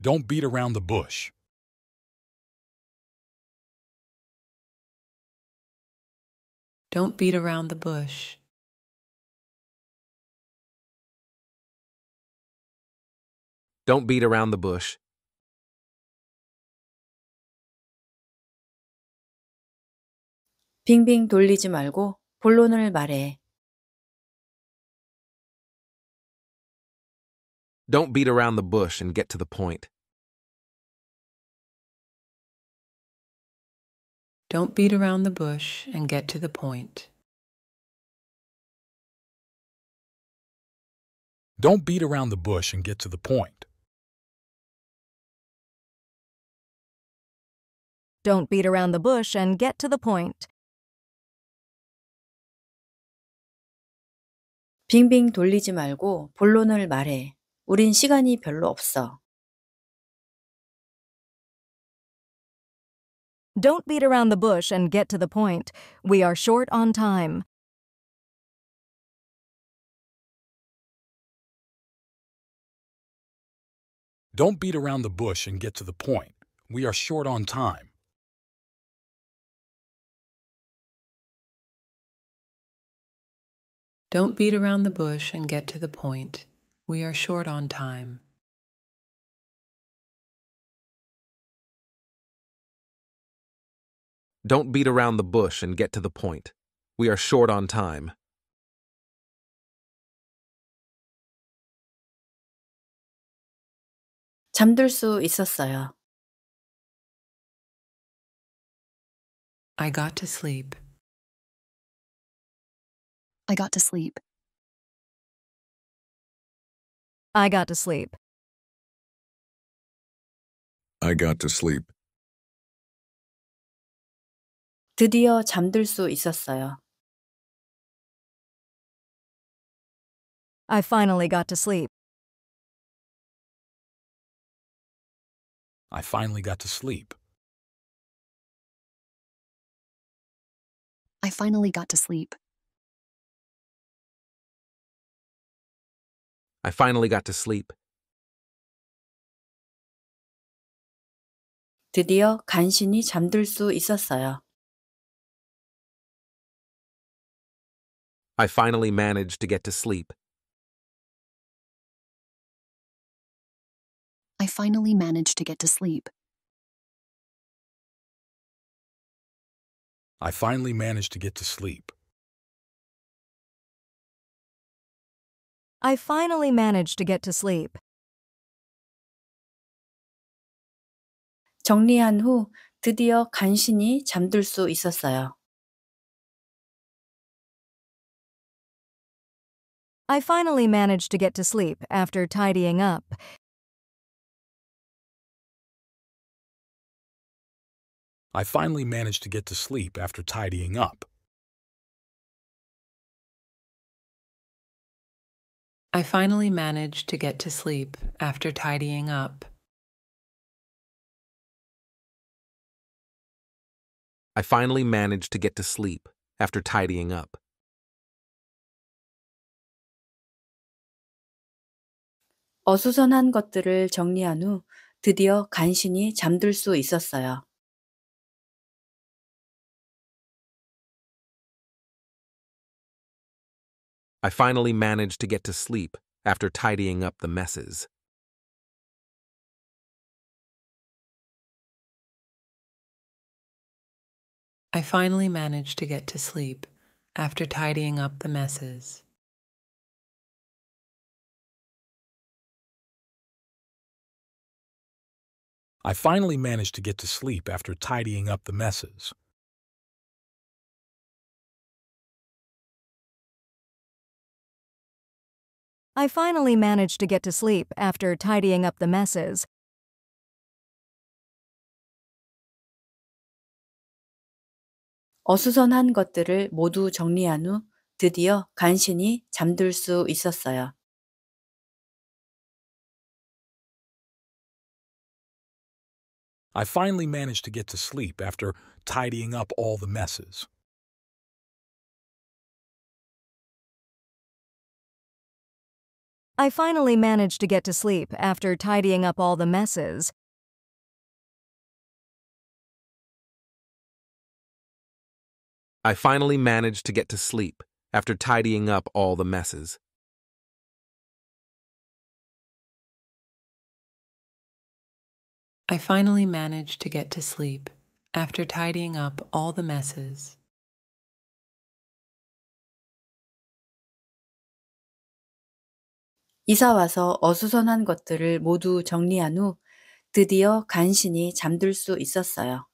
Don't beat around the bush. Don't beat around the bush. Don't beat around the bush. 빙빙 돌리지 말고 본론을 말해. Don't beat around the bush and get to the point. Don't beat around the bush and get to the point. Don't beat around the bush and get to the point. Don't beat around the bush and get to the point. 빙빙 돌리지 말고 본론을 말해. 우린 시간이 별로 없어. Don't beat around the bush and get to the point. We are short on time. Don't beat around the bush and get to the point. We are short on time. Don't beat around the bush and get to the point. We are short on time. Don't beat around the bush and get to the point. We are short on time. I got to sleep. I got to sleep. I got to sleep. I got to sleep. 드디어 잠들 수 있었어요. I finally got to sleep. I finally got to sleep. I finally got to sleep. I finally got to sleep. 드디어 간신히 잠들 수 있었어요. I finally managed to get to sleep. I finally managed to get to sleep. I finally managed to get to sleep. I finally managed to get to sleep. 정리한 후 드디어 간신히 잠들 수 있었어요. I finally managed to get to sleep after tidying up. I finally managed to get to sleep after tidying up. I finally managed to get to sleep after tidying up. I finally managed to get to sleep after tidying up. 어수선한 것들을 정리한 후 드디어 간신히 잠들 수 I finally managed to get to sleep after tidying up the messes. I finally managed to get to sleep after tidying up the messes. I finally managed to get to sleep after tidying up the messes. I finally managed to get to sleep after tidying up the messes. 어수선한 것들을 모두 정리한 후 드디어 간신히 잠들 수 있었어요. I finally managed to get to sleep after tidying up all the messes. I finally managed to get to sleep after tidying up all the messes. I finally managed to get to sleep after tidying up all the messes. I finally managed to get to sleep after tidying up all the messes. 이사 와서 어수선한 것들을 모두 정리한 후 드디어 간신히 잠들 수 있었어요.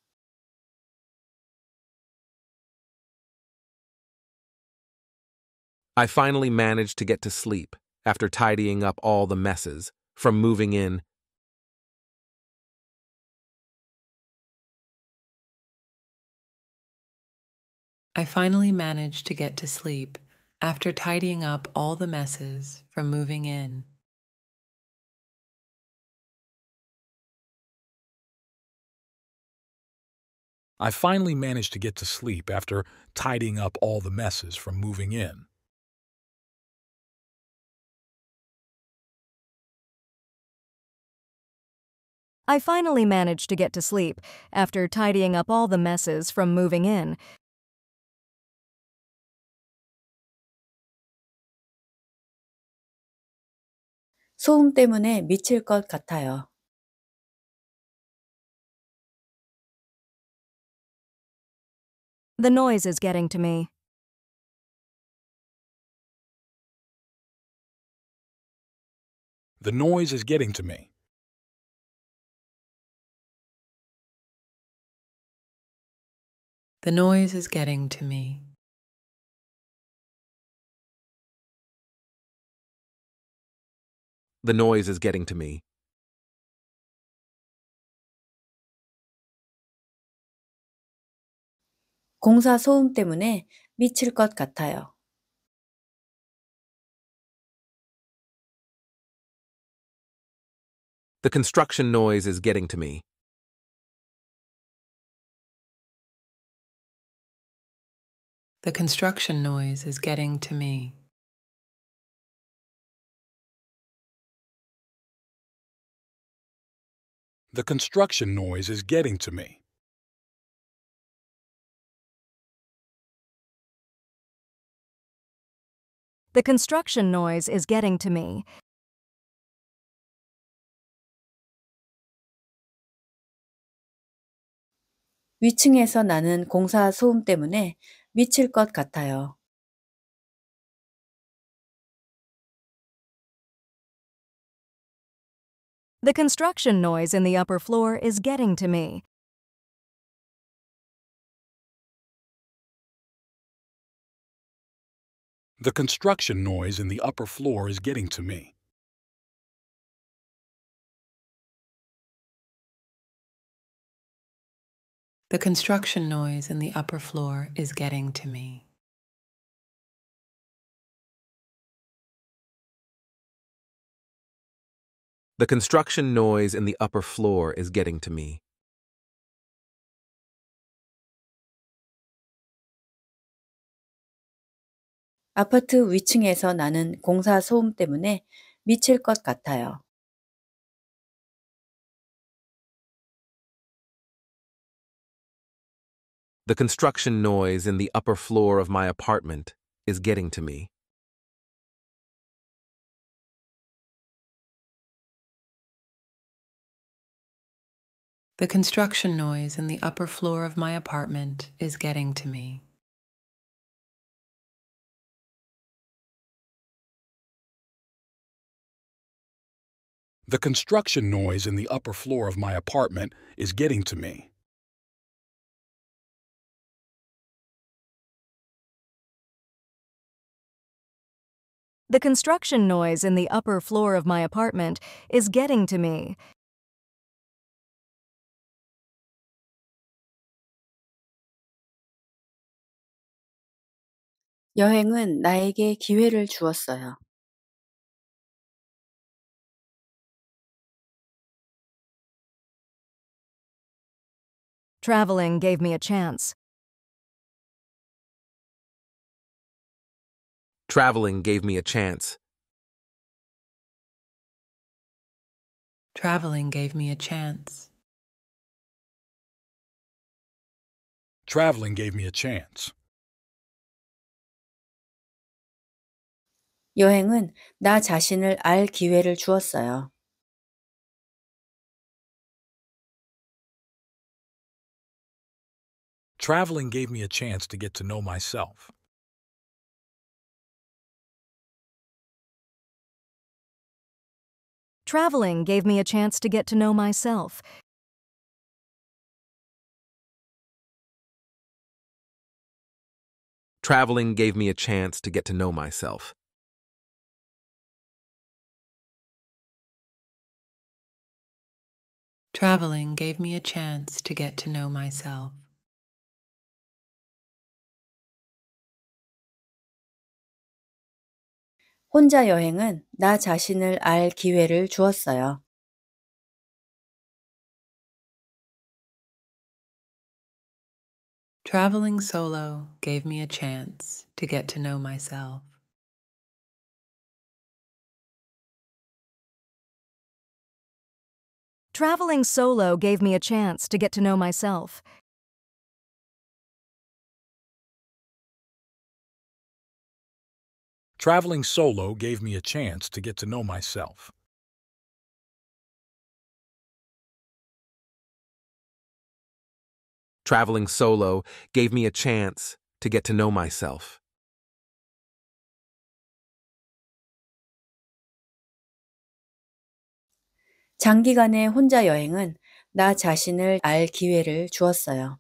I finally managed to get to sleep after tidying up all the messes from moving in I finally managed to get to sleep after tidying up all the messes from moving in. I finally managed to get to sleep after tidying up all the messes from moving in. I finally managed to get to sleep after tidying up all the messes from moving in. 소음 때문에 미칠 것 같아요. The noise is getting to me. The noise is getting to me. The noise is getting to me. The noise is getting to me. The construction noise is getting to me. The construction noise is getting to me. The construction noise is getting to me. The construction noise is getting to me. 위층에서 나는 공사 소음 때문에 미칠 것 같아요. The construction noise in the upper floor is getting to me. The construction noise in the upper floor is getting to me. The construction noise in the upper floor is getting to me. The construction noise in the upper floor is getting to me. 위층에서 나는 공사 소음 때문에 미칠 것 같아요. The construction noise in the upper floor of my apartment is getting to me. The construction noise in the upper floor of my apartment is getting to me. The construction noise in the upper floor of my apartment is getting to me. The construction noise in the upper floor of my apartment is getting to me. 여행은 나에게 기회를 주었어요. Traveling gave me a chance. Traveling gave me a chance. Traveling gave me a chance. Traveling gave me a chance. 여행은 나 자신을 알 기회를 주었어요. Traveling gave me a chance to get to know myself. Traveling gave me a chance to get to know myself. Traveling gave me a chance to get to know myself. Traveling gave me a chance to get to know myself. 혼자 여행은 나 자신을 알 기회를 주었어요. Traveling solo gave me a chance to get to know myself. Traveling solo gave me a chance to get to know myself. Traveling solo gave me a chance to get to know myself. Traveling solo gave me a chance to get to know myself. 장기간의 혼자 여행은 나 자신을 알 기회를 주었어요.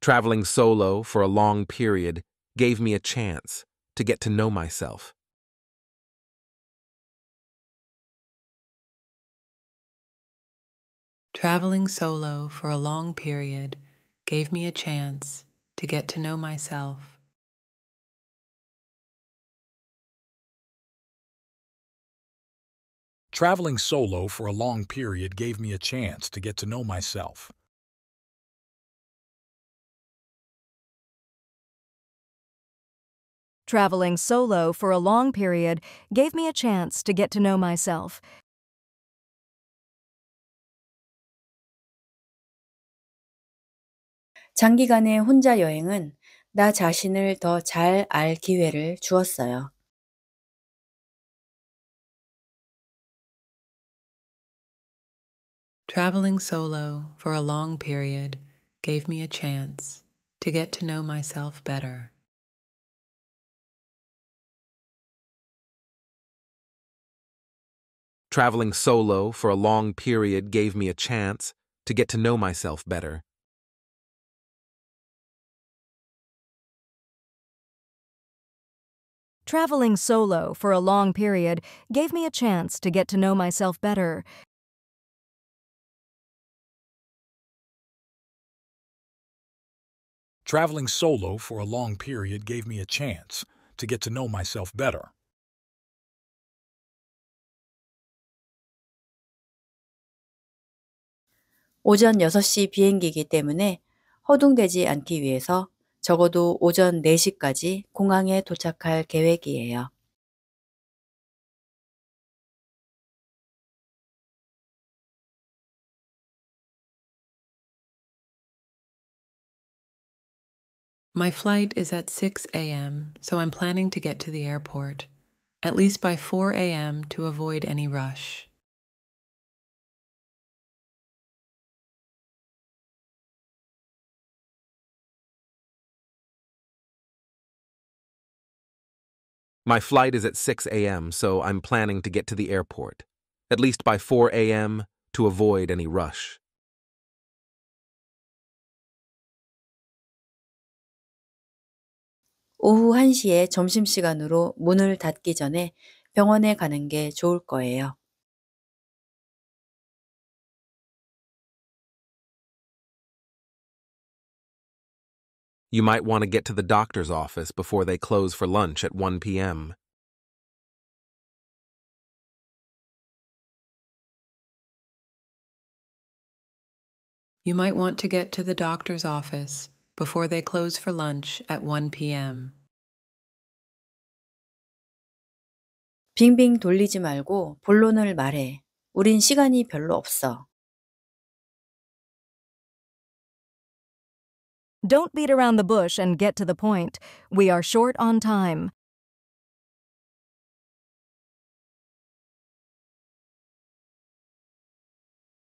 Traveling solo for a long period gave me a chance to get to know myself. Traveling solo for a long period gave me a chance to get to know myself. Traveling solo for a long period gave me a chance to get to know myself. Traveling solo for a long period gave me a chance to get to know myself. 장기간의 혼자 여행은 나 자신을 더 잘 알 기회를 주었어요. Traveling solo for a long period gave me a chance to get to know myself better. Traveling solo for a long period gave me a chance to get to know myself better. Traveling solo for a long period gave me a chance to get to know myself better Traveling solo for a long period gave me a chance to get to know myself better. 오전 6시 비행기이기 때문에 허둥대지 않기 위해서 적어도 오전 4시까지 공항에 도착할 계획이에요. My flight is at 6 a.m., so I'm planning to get to the airport, at least by 4 a.m. to avoid any rush. My flight is at 6 a.m., so I'm planning to get to the airport, at least by 4 a.m. to avoid any rush. 오후 1시에 점심시간으로 문을 닫기 전에 병원에 가는 게 좋을 거예요. You might want to get to the doctor's office before they close for lunch at 1 p.m. You might want to get to the doctor's office before they close for lunch at 1 p.m. 빙빙 돌리지 말고 본론을 말해. 우린 시간이 별로 없어. Don't beat around the bush and get to the point. We are short on time.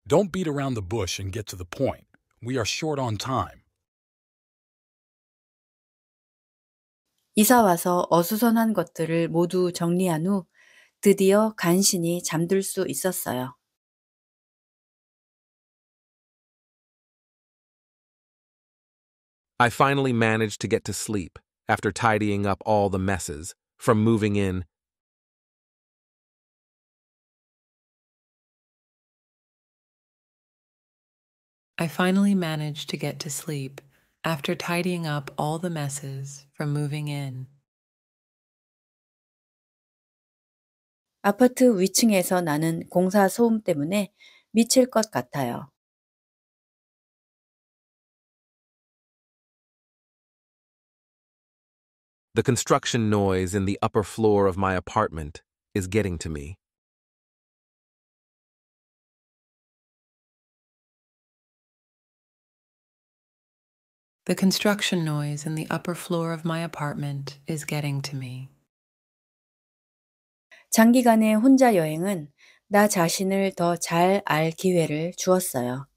Don't beat around the bush and get to the point. We are short on time. 이사 와서 어수선한 것들을 모두 정리한 후 드디어 간신히 잠들 수 있었어요. I finally managed to get to sleep after tidying up all the messes from moving in. I finally managed to get to sleep after tidying up all the messes from moving in. 아파트 위층에서 나는 공사 소음 때문에 미칠 것 같아요. The construction noise in the upper floor of my apartment is getting to me. The construction noise in the upper floor of my apartment is getting to me. 장기간의 혼자 여행은 나 자신을 기회를 주었어요.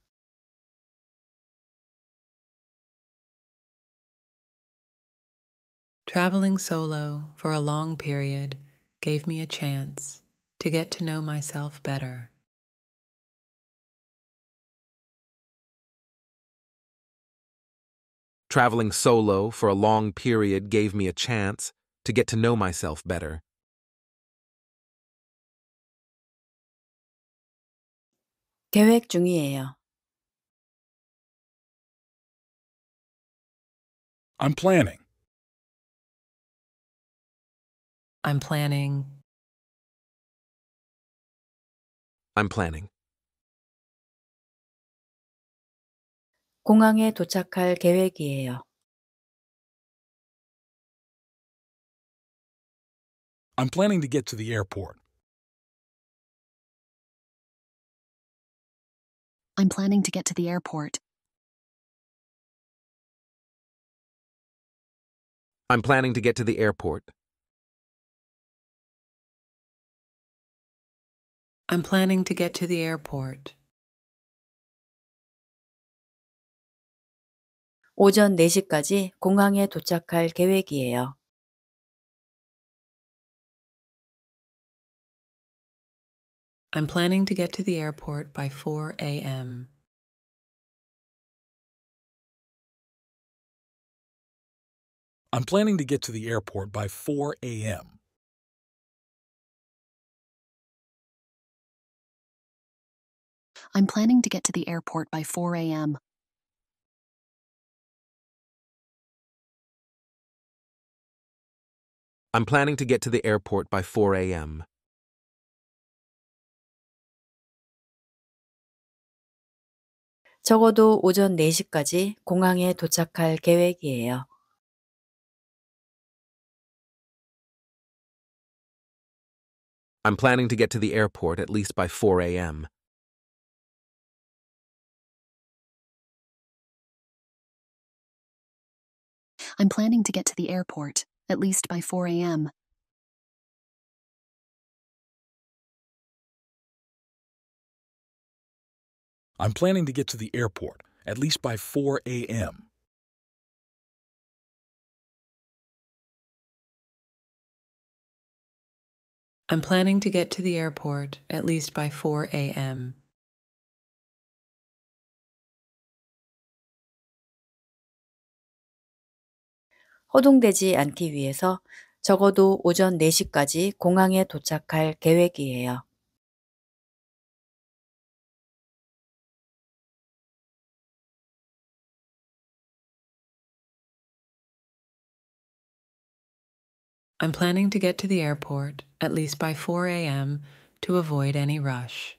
Traveling solo for a long period gave me a chance to get to know myself better. Traveling solo for a long period gave me a chance to get to know myself better. 중이에요. I'm planning. I'm planning. I'm planning. 공항에 도착할 I'm planning to get to the airport. I'm planning to get to the airport. I'm planning to get to the airport. 오전 4시까지 공항에 도착할 계획이에요. I'm planning to get to the airport by 4 a.m. I'm planning to get to the airport by 4 a.m. I'm planning to get to the airport by 4 a.m. I'm planning to get to the airport by 4 a.m. 계획이에요. I'm planning to get to the airport at least by 4 a.m. I'm planning to get to the airport at least by 4 a.m. I'm planning to get to the airport, at least by 4 a.m. I'm planning to get to the airport, at least by 4 a.m. 허둥대지 않기 위해서 적어도 오전 4시까지 공항에 도착할 계획이에요. I'm planning to get to the airport at least by 4 a.m. to avoid any rush.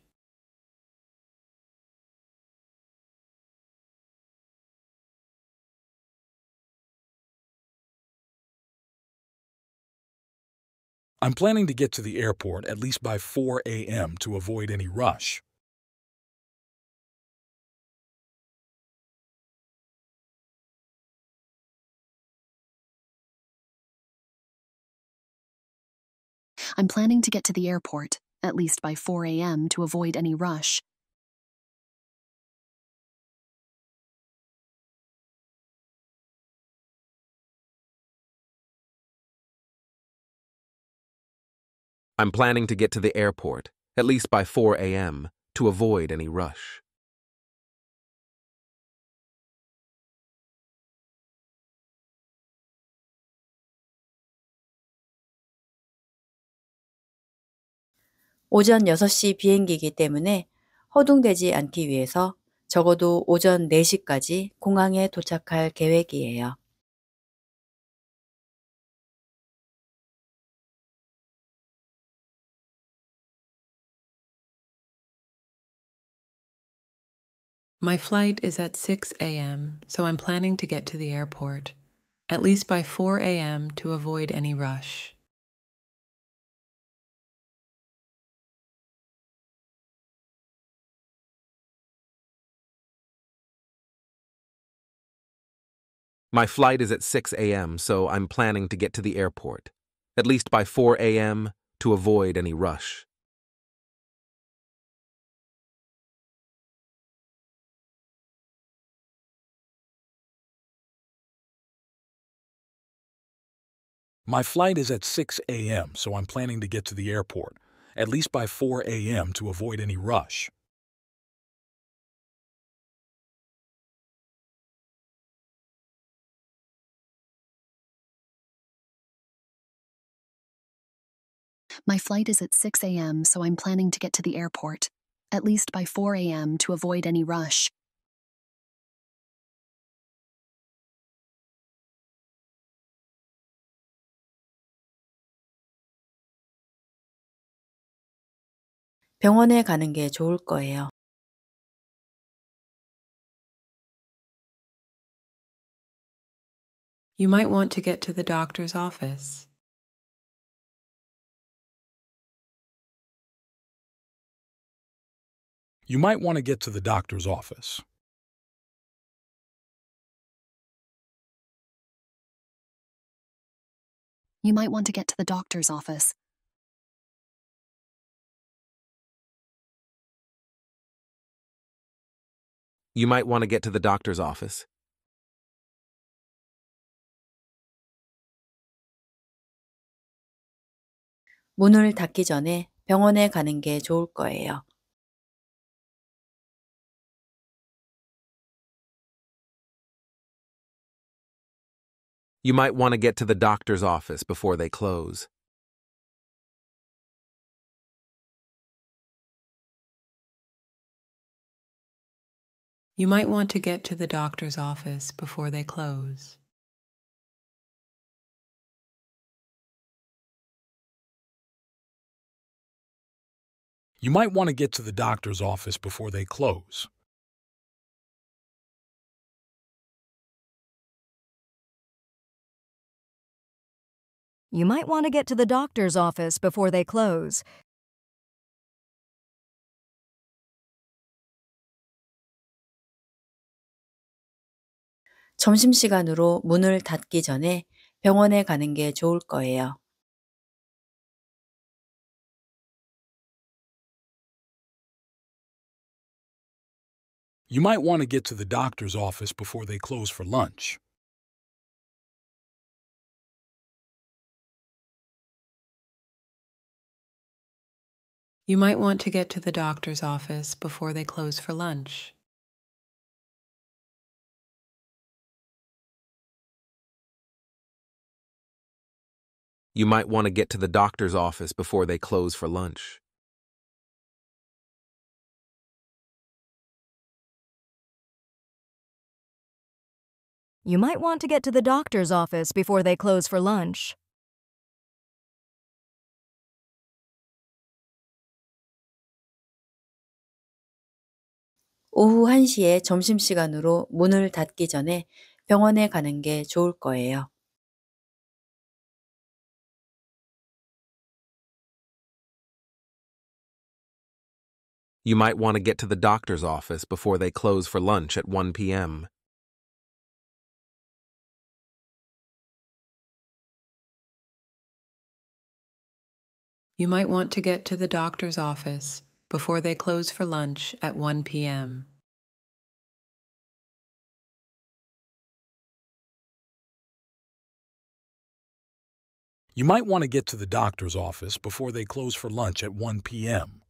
I'm planning to get to the airport at least by 4 a.m. to avoid any rush. I'm planning to get to the airport, at least by 4 a.m. to avoid any rush, I'm planning to get to the airport, at least by 4 a.m., to avoid any rush. 오전 6시 비행기이기 때문에 허둥대지 않기 위해서 적어도 오전 4시까지 공항에 도착할 계획이에요. My flight is at 6 a.m., so I'm planning to get to the airport, at least by 4 a.m. to avoid any rush. My flight is at 6 a.m., so I'm planning to get to the airport, at least by 4 a.m., to avoid any rush. My flight is at 6 a.m., so I'm planning to get to the airport, at least by 4 a.m. to avoid any rush. My flight is at 6 a.m., so I'm planning to get to the airport, at least by 4 a.m. to avoid any rush. 병원에 가는 게 좋을 거예요. You might want to get to the doctor's office. You might want to get to the doctor's office. You might want to get to the doctor's office. You might want to get to the doctor's office. You might want to get to the doctor's office before they close. You might want to get to the doctor's office before they close. You might want to get to the doctor's office before they close. You might want to get to the doctor's office before they close. 점심시간으로 문을 닫기 전에 병원에 가는 게 좋을 거예요. You might want to get to the doctor's office before they close for lunch. You might want to get to the doctor's office before they close for lunch. You might want to get to the doctor's office before they close for lunch. You might want to get to the doctor's office before they close for lunch. 오후 1시에 점심시간으로 문을 닫기 전에 병원에 가는 게 좋을 거예요. You might want to get to the doctor's office before they close for lunch at 1 p.m. You might want to get to the doctor's office before they close for lunch at 1 p.m. You might want to get to the doctor's office before they close for lunch at 1 p.m.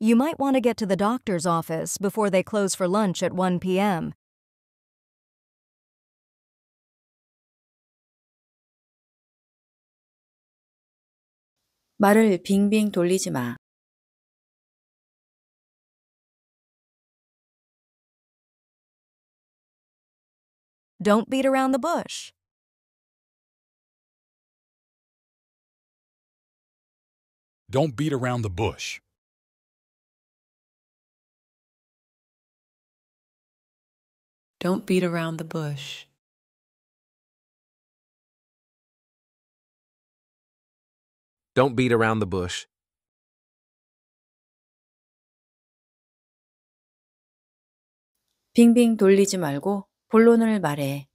You might want to get to the doctor's office before they close for lunch at 1 p.m. 말을 빙빙 돌리지 마. Don't beat around the bush. Don't beat around the bush. Don't beat around the bush. Don't beat around the bush. bing, 돌리지 돌리지 말고 본론을 말해.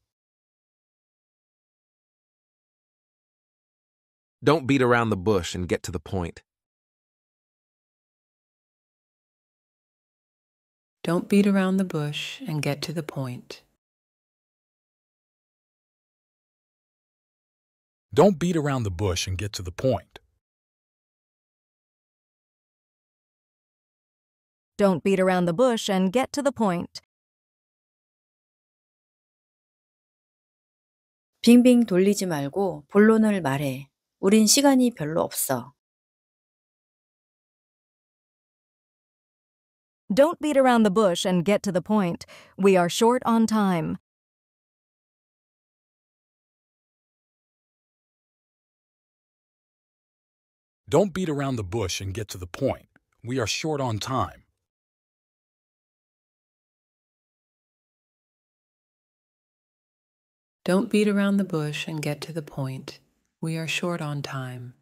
Don't beat around the bush and get to the point. Don't beat around the bush and get to the point. Don't beat around the bush and get to the point. Don't beat around the bush and get to the point. 빙빙 돌리지 말고 본론을 말해. 우린 시간이 별로 없어. Don't beat around the bush and get to the point. We are short on time. Don't beat around the bush and get to the point. We are short on time. Don't beat around the bush and get to the point. We are short on time.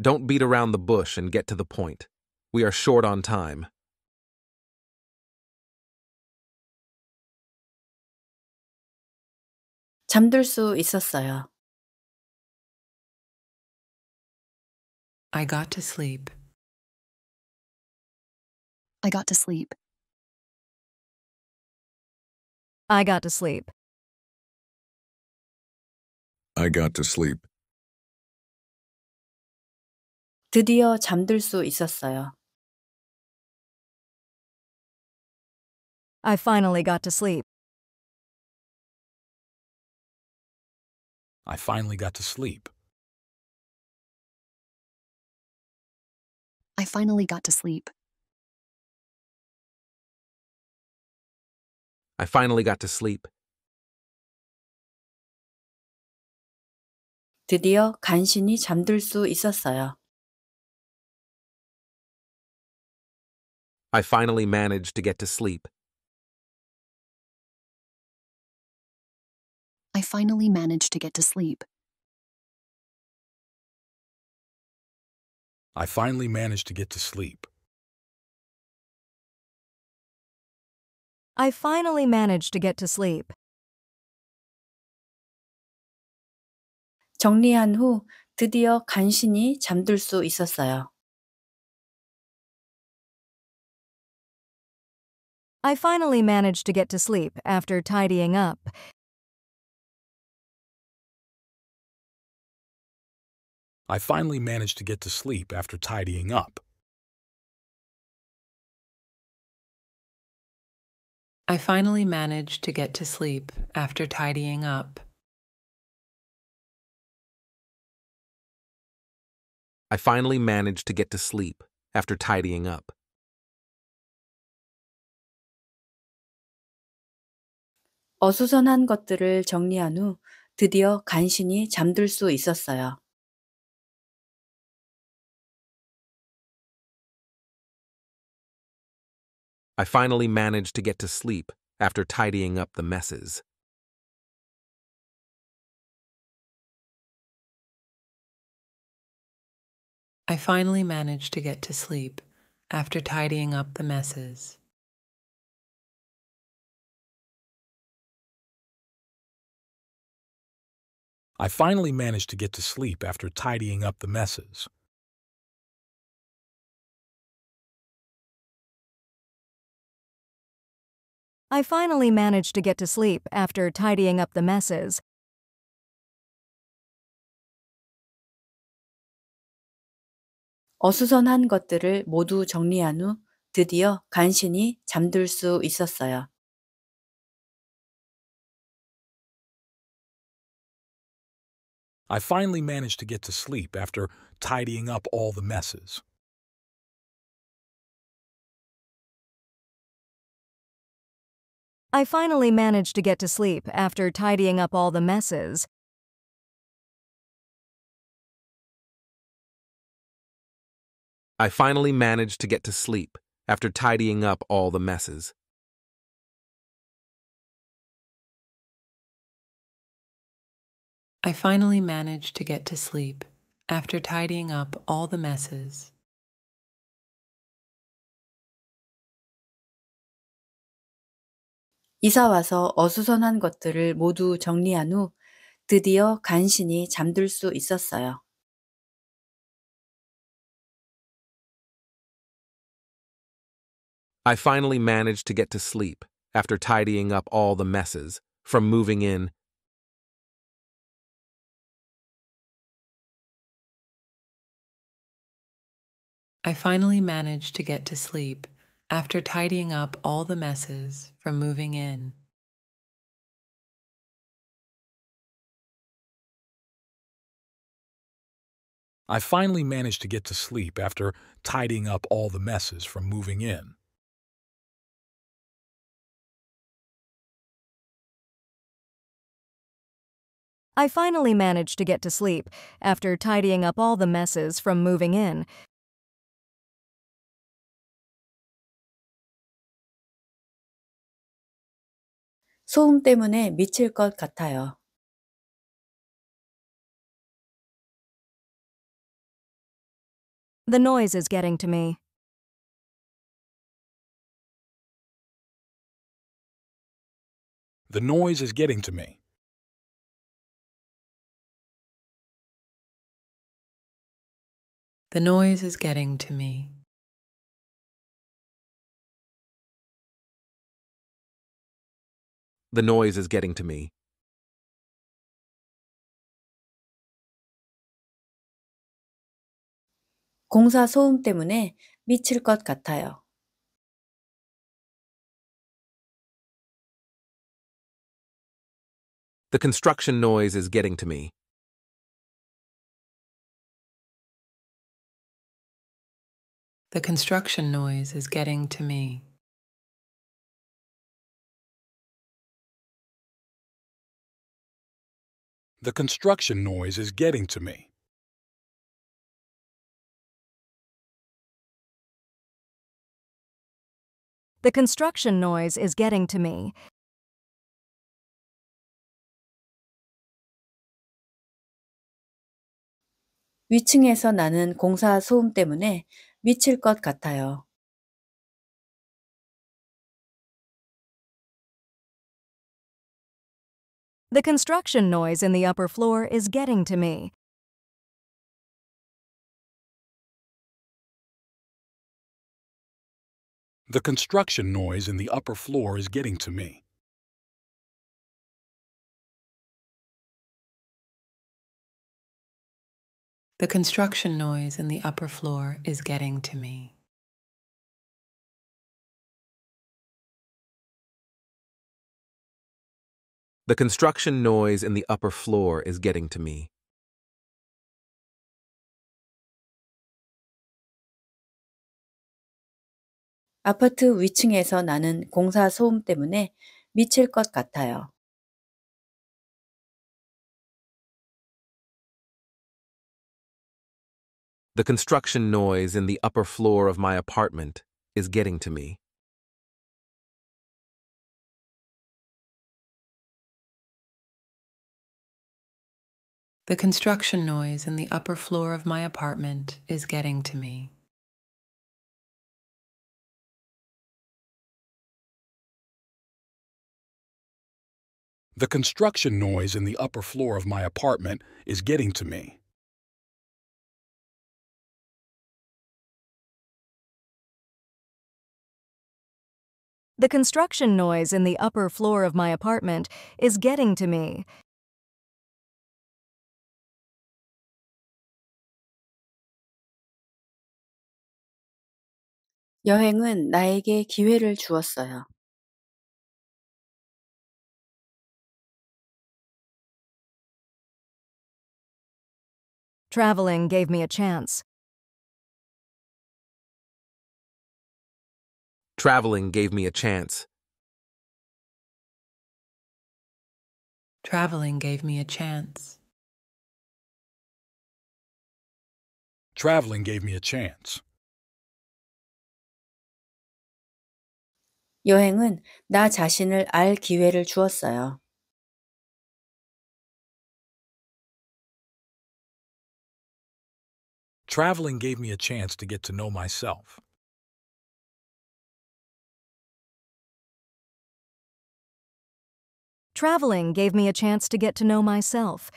Don't beat around the bush and get to the point. We are short on time. I got to sleep. I got to sleep. I got to sleep. I got to sleep. 드디어 잠들 수 있었어요. I finally got to sleep. I finally got to sleep. I finally got to sleep. I finally got to sleep. 드디어 간신히 잠들 수 있었어요. I finally managed to get to sleep. I finally managed to get to sleep. I finally managed to get to sleep. I finally managed to get to sleep. 정리한 후 드디어 간신히 잠들 수 있었어요. I finally managed to get to sleep after tidying up. I finally managed to get to sleep after tidying up. I finally managed to get to sleep after tidying up. I finally managed to get to sleep after tidying up. 어수선한 것들을 정리한 후 드디어 간신히 잠들 수 있었어요. I finally managed to get to sleep after tidying up the messes. I finally managed to get to sleep after tidying up the messes. I finally managed to get to sleep after tidying up the messes. I finally managed to get to sleep after tidying up the messes. 어수선한 것들을 모두 정리한 후 드디어 간신히 잠들 수 있었어요. I finally managed to get to sleep after tidying up all the messes. I finally managed to get to sleep after tidying up all the messes. I finally managed to get to sleep after tidying up all the messes. I finally managed to get to sleep after tidying up all the messes. 이사 와서 어수선한 것들을 모두 정리한 후 드디어 간신히 잠들 수 있었어요. I finally managed to get to sleep after tidying up all the messes from moving in I finally managed to get to sleep after tidying up all the messes from moving in. I finally managed to get to sleep after tidying up all the messes from moving in. I finally managed to get to sleep after tidying up all the messes from moving in. 소음 때문에 미칠 것 같아요. The noise is getting to me. The noise is getting to me. The noise is getting to me. The noise is getting to me. The construction noise is getting to me. The construction noise is getting to me. The construction noise is getting to me. The construction noise is getting to me. 위층에서 나는 공사 소음 때문에 미칠 것 같아요. The construction noise in the upper floor is getting to me. The construction noise in the upper floor is getting to me. The construction noise in the upper floor is getting to me. The construction noise in the upper floor is getting to me. 위층에서 나는 공사 소음 때문에 미칠 것 같아요. The construction noise in the upper floor of my apartment is getting to me. The construction noise in the upper floor of my apartment is getting to me. The construction noise in the upper floor of my apartment is getting to me. The construction noise in the upper floor of my apartment is getting to me. 여행은 나에게 기회를 주었어요. Traveling gave me a chance. Traveling gave me a chance. Traveling gave me a chance. Traveling gave me a chance. 여행은 나 자신을 알 기회를 주었어요. Traveling gave me a chance to get to know myself. Traveling gave me a chance to get to know myself.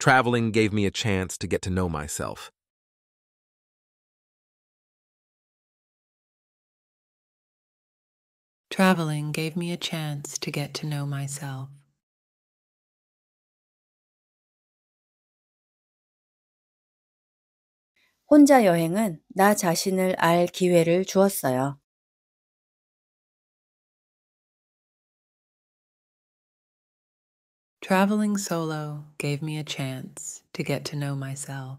Traveling gave me a chance to get to know myself. Traveling gave me a chance to get to know myself. 혼자 여행은 나 자신을 알 기회를 주었어요. Traveling solo gave me a chance to get to know myself.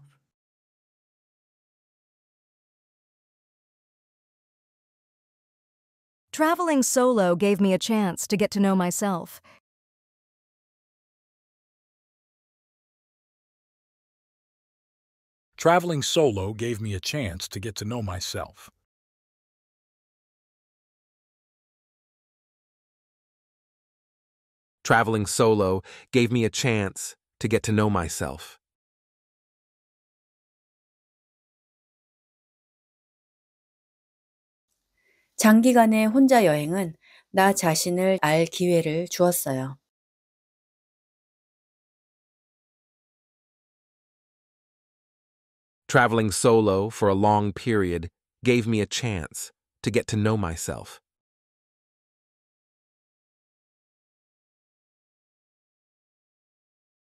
Traveling solo gave me a chance to get to know myself. Traveling solo gave me a chance to get to know myself. Traveling solo gave me a chance to get to know myself. 장기간의 혼자 여행은 나 자신을 알 기회를 주었어요. Traveling solo for a long period gave me a chance to get to know myself.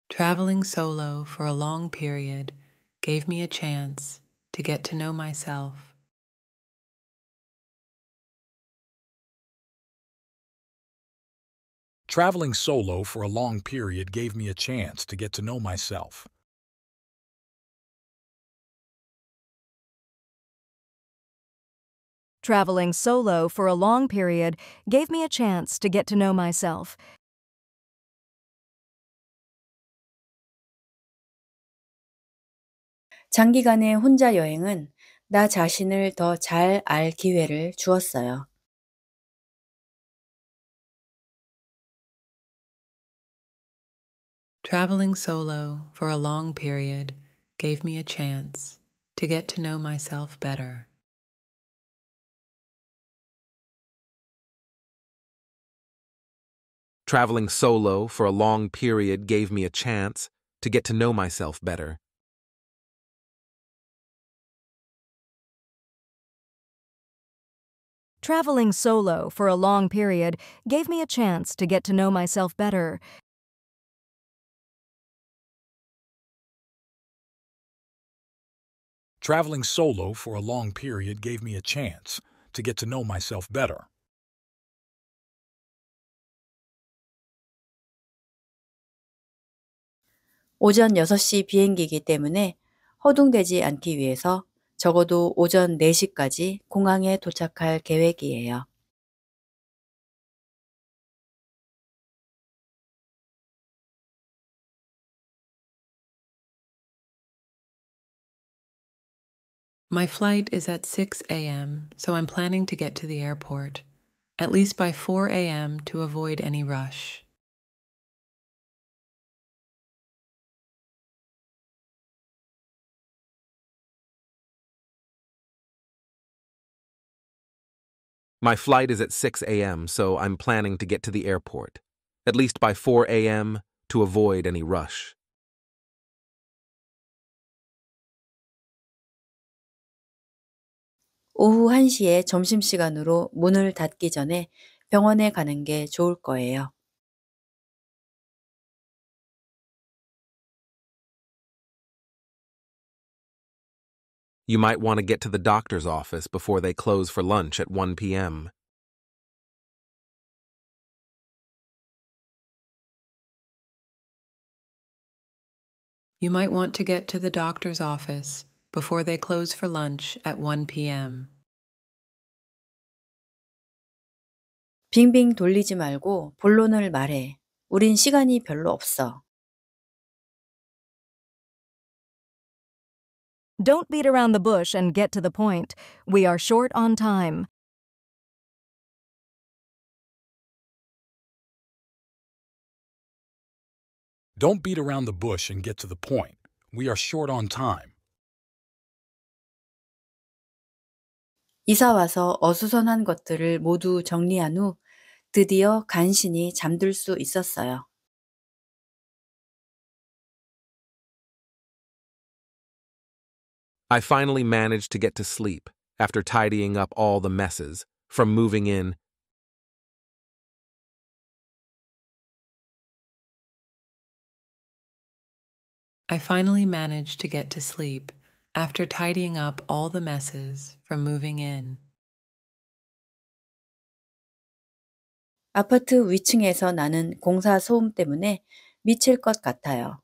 Traveling solo for a long period gave me a chance to get to know myself. Traveling solo for a long period gave me a chance to get to know myself. Traveling solo for a long period gave me a chance to get to know myself. 장기간의 혼자 여행은 나 자신을 더 잘 알 기회를 주었어요. Traveling solo for a long period gave me a chance to get to know myself better. Traveling solo for a long period gave me a chance to get to know myself better. Traveling solo for a long period gave me a chance to get to know myself better Traveling solo for a long period gave me a chance to get to know myself better. 오전 6시 비행기이기 때문에 허둥대지 않기 위해서 적어도 오전 4시까지 공항에 도착할 계획이에요. My flight is at 6 a.m., so I'm planning to get to the airport, at least by 4 a.m. to avoid any rush. My flight is at 6 a.m., so I'm planning to get to the airport, at least by 4 a.m., to avoid any rush. 오후 1시에 점심시간으로 문을 닫기 전에 병원에 가는 게 좋을 거예요. You might want to get to the doctor's office before they close for lunch at 1 p.m. You might want to get to the doctor's office before they close for lunch at 1 p.m. 빙빙 돌리지 말고 본론을 말해. 우린 시간이 별로 없어. Don't beat around the bush and get to the point. We are short on time. Don't beat around the bush and get to the point. We are short on time. 이사 와서 어수선한 것들을 모두 정리한 후 드디어 간신히 잠들 수 있었어요. I finally managed to get to sleep after tidying up all the messes from moving in. I finally managed to get to sleep after tidying up all the messes from moving in. 아파트 위층에서 나는 공사 소음 때문에 미칠 것 같아요.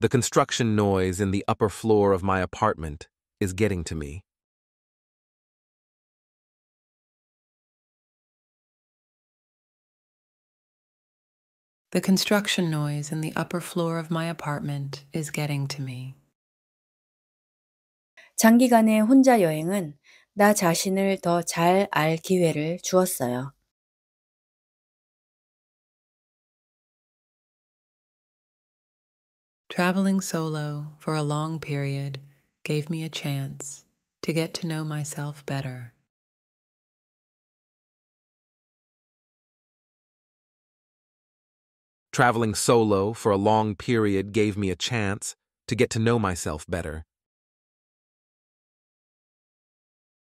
The construction noise in the upper floor of my apartment is getting to me. The construction noise in the upper floor of my apartment is getting to me. 장기간의 혼자 여행은 나 자신을 기회를 주었어요. Traveling solo for a long period gave me a chance to get to know myself better. Traveling solo for a long period gave me a chance to get to know myself better.